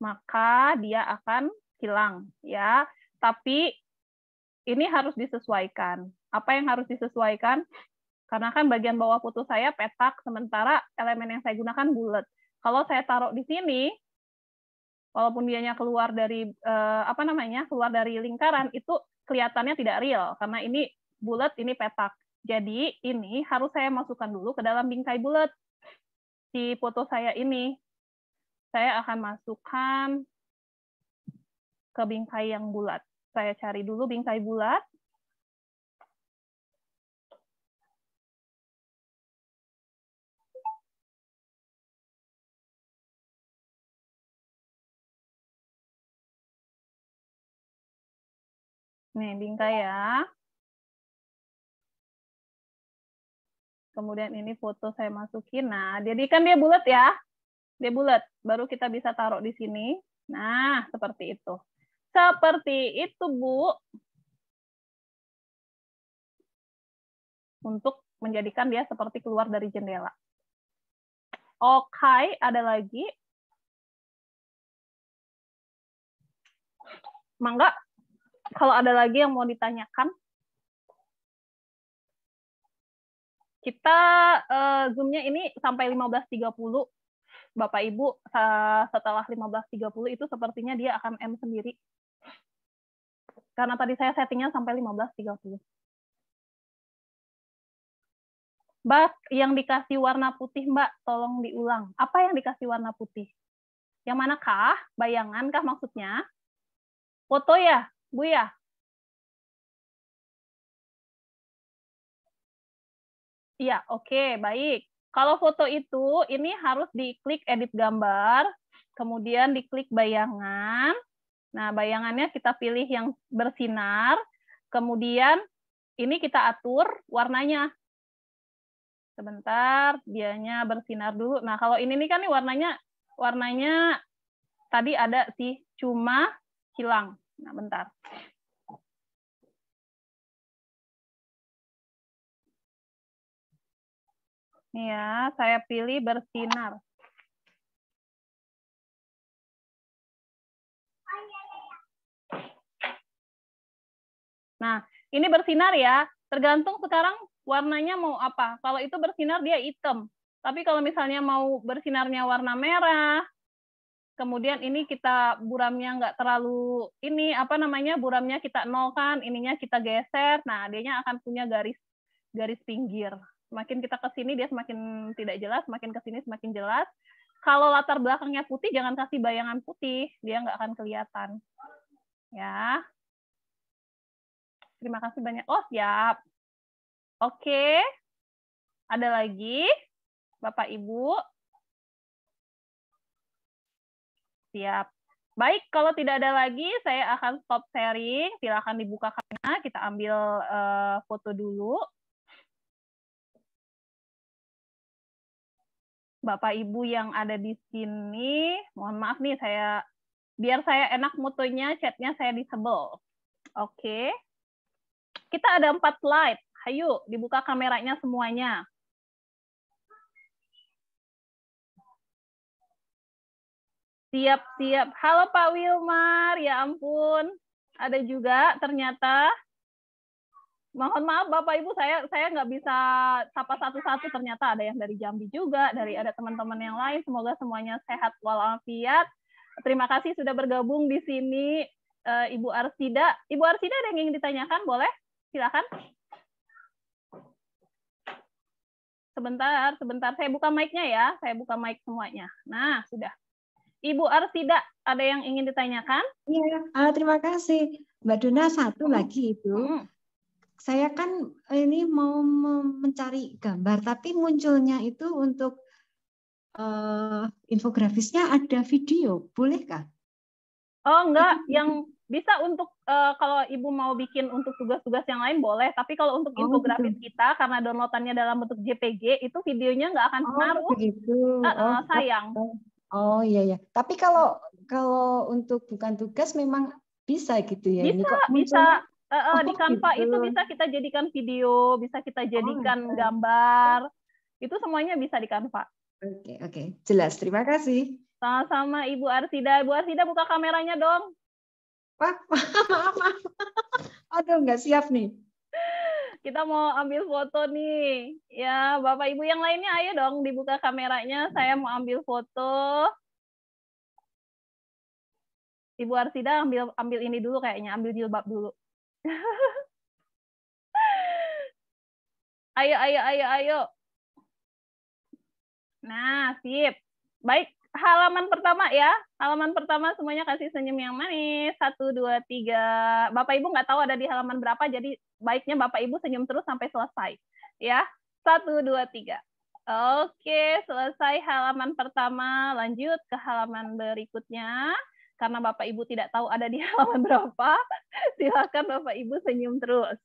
Maka dia akan hilang ya. Tapi ini harus disesuaikan apa yang harus disesuaikan karena kan bagian bawah putus saya petak sementara elemen yang saya gunakan bulat kalau saya taruh di sini walaupun dianya keluar dari eh, apa namanya keluar dari lingkaran itu kelihatannya tidak real karena ini bulat ini petak jadi ini harus saya masukkan dulu ke dalam bingkai bulat di foto saya ini saya akan masukkan ke bingkai yang bulat saya cari dulu bingkai bulat Nih, bingkai ya. Kemudian ini foto saya masukin. Nah, jadi kan dia bulat ya. Dia bulat. Baru kita bisa taruh di sini. Nah, seperti itu. Seperti itu, Bu. Untuk menjadikan dia seperti keluar dari jendela. Oke, okay, ada lagi. Mangga. Kalau ada lagi yang mau ditanyakan, kita uh, zoomnya ini sampai 15.30 Bapak Ibu setelah 15.30 itu sepertinya dia akan m sendiri karena tadi saya settingnya sampai 15.30 Mbak yang dikasih warna putih Mbak tolong diulang apa yang dikasih warna putih yang manakah bayangan kah maksudnya foto ya Bu ya? Iya, oke, okay, baik. Kalau foto itu, ini harus diklik edit gambar, kemudian diklik bayangan. Nah, bayangannya kita pilih yang bersinar, kemudian ini kita atur warnanya. Sebentar, dianya bersinar dulu. Nah, kalau ini nih kan nih warnanya, warnanya tadi ada sih, cuma hilang. Nah, bentar. Nih ya, saya pilih bersinar. Nah, ini bersinar ya. Tergantung sekarang warnanya mau apa. Kalau itu bersinar dia hitam. Tapi kalau misalnya mau bersinarnya warna merah, kemudian ini kita buramnya nggak terlalu ini apa namanya buramnya kita nolkan ininya kita geser nah dia akan punya garis garis pinggir semakin kita ke sini dia semakin tidak jelas semakin ke sini semakin jelas kalau latar belakangnya putih jangan kasih bayangan putih dia nggak akan kelihatan ya terima kasih banyak oh siap oke ada lagi bapak ibu Siap. Baik, kalau tidak ada lagi, saya akan stop sharing. Silakan dibuka kamera, kita ambil uh, foto dulu. Bapak Ibu yang ada di sini, mohon maaf nih saya biar saya enak mutunya chatnya saya disable Oke. Okay. Kita ada empat slide. ayo dibuka kameranya semuanya. Siap-siap. Halo Pak Wilmar, ya ampun. Ada juga ternyata. Mohon maaf Bapak Ibu, saya saya nggak bisa sapa satu-satu. Ternyata ada yang dari Jambi juga, dari ada teman-teman yang lain. Semoga semuanya sehat walafiat. Terima kasih sudah bergabung di sini eh, Ibu Arsida. Ibu Arsida ada yang ingin ditanyakan, boleh? Silakan. Sebentar, sebentar. Saya buka mic-nya ya. Saya buka mic semuanya. Nah, sudah. Ibu Ars tidak ada yang ingin ditanyakan? Iya, uh, terima kasih. Mbak Duna satu hmm. lagi itu. Hmm. Saya kan ini mau mencari gambar, tapi munculnya itu untuk uh, infografisnya ada video, bolehkah? Oh enggak, yang bisa untuk uh, kalau ibu mau bikin untuk tugas-tugas yang lain boleh, tapi kalau untuk oh, infografis gitu. kita karena downloadannya dalam bentuk JPG itu videonya nggak akan oh, pengaruh. Oh, uh, sayang. Oh. Oh iya ya. Tapi kalau kalau untuk bukan tugas memang bisa gitu ya. Bisa Ini kok bisa. Uh, uh, oh, di Canva gitu. itu bisa kita jadikan video, bisa kita oh, jadikan oh, gambar. Itu semuanya bisa di Canva. Oke, okay, oke. Okay. Jelas. Terima kasih. Sama-sama Ibu Arsida. Ibu Arsida buka kameranya dong. Pak, maaf, <laughs> maaf. Aduh, nggak siap nih kita mau ambil foto nih. Ya, Bapak Ibu yang lainnya ayo dong dibuka kameranya, saya mau ambil foto. Ibu Arsida ambil ambil ini dulu kayaknya, ambil jilbab dulu. <laughs> ayo, ayo, ayo, ayo. Nah, sip. Baik, halaman pertama ya. Halaman pertama semuanya kasih senyum yang manis. Satu, dua, tiga. Bapak Ibu nggak tahu ada di halaman berapa, jadi baiknya Bapak Ibu senyum terus sampai selesai. Ya, satu, dua, tiga. Oke, selesai halaman pertama. Lanjut ke halaman berikutnya. Karena Bapak Ibu tidak tahu ada di <laughs> halaman berapa, silakan Bapak Ibu senyum terus.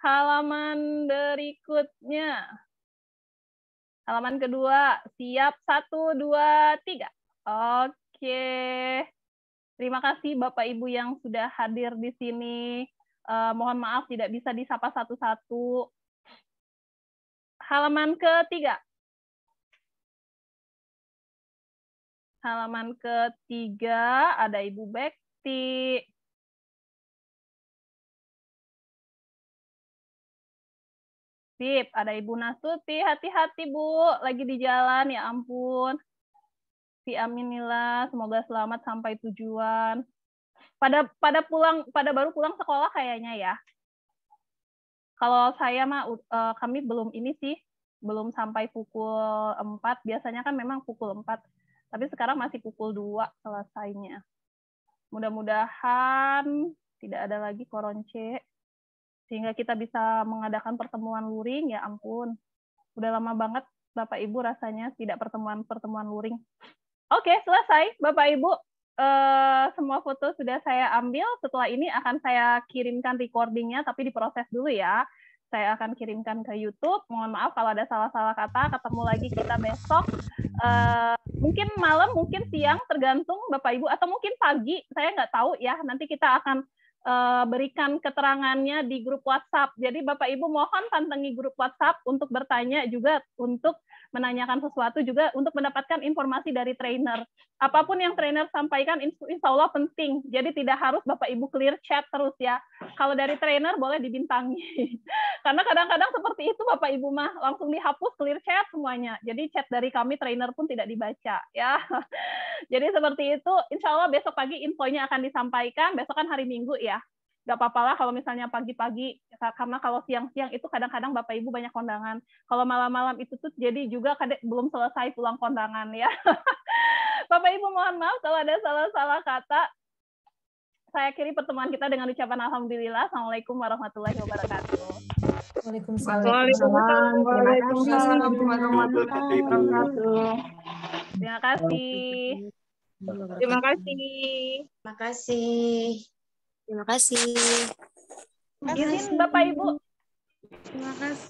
Halaman berikutnya. Halaman kedua, siap. Satu, dua, tiga. Oke. Terima kasih Bapak Ibu yang sudah hadir di sini. Uh, mohon maaf tidak bisa disapa satu-satu. Halaman ketiga. Halaman ketiga ada Ibu Bekti, Sip, ada Ibu Nastuti. Hati-hati, Bu. Lagi di jalan, ya ampun. Si Aminillah, semoga selamat sampai tujuan. Pada pada pulang pada baru pulang sekolah kayaknya ya. Kalau saya mah eh, kami belum ini sih, belum sampai pukul 4. Biasanya kan memang pukul 4. Tapi sekarang masih pukul 2 selesainya. Mudah-mudahan tidak ada lagi koronce sehingga kita bisa mengadakan pertemuan luring ya ampun udah lama banget bapak ibu rasanya tidak pertemuan pertemuan luring oke selesai bapak ibu eh, semua foto sudah saya ambil setelah ini akan saya kirimkan recordingnya tapi diproses dulu ya saya akan kirimkan ke YouTube. Mohon maaf kalau ada salah-salah kata. Ketemu lagi kita besok. Uh, mungkin malam, mungkin siang, tergantung Bapak Ibu, atau mungkin pagi. Saya nggak tahu ya. Nanti kita akan Eh, berikan keterangannya di grup WhatsApp. Jadi Bapak Ibu mohon pantengi grup WhatsApp untuk bertanya juga untuk menanyakan sesuatu juga untuk mendapatkan informasi dari trainer. Apapun yang trainer sampaikan, insya Allah penting. Jadi tidak harus Bapak Ibu clear chat terus ya. Kalau dari trainer boleh dibintangi. <laughs> Karena kadang-kadang seperti itu Bapak Ibu mah langsung dihapus clear chat semuanya. Jadi chat dari kami trainer pun tidak dibaca ya. <laughs> Jadi seperti itu. Insya Allah besok pagi infonya akan disampaikan. Besok kan hari Minggu ya nggak apa-apa lah kalau misalnya pagi-pagi karena kalau siang-siang itu kadang-kadang bapak ibu banyak kondangan kalau malam-malam itu tuh jadi juga kadang belum selesai pulang kondangan ya <laughs> bapak ibu mohon maaf kalau ada salah-salah kata saya akhiri pertemuan kita dengan ucapan alhamdulillah assalamualaikum warahmatullahi wabarakatuh Waalaikumsalam. warahmatullahi wabarakatuh Terima kasih. Terima kasih. Terima kasih. Terima kasih. Terima kasih Bapak Ibu. Terima kasih.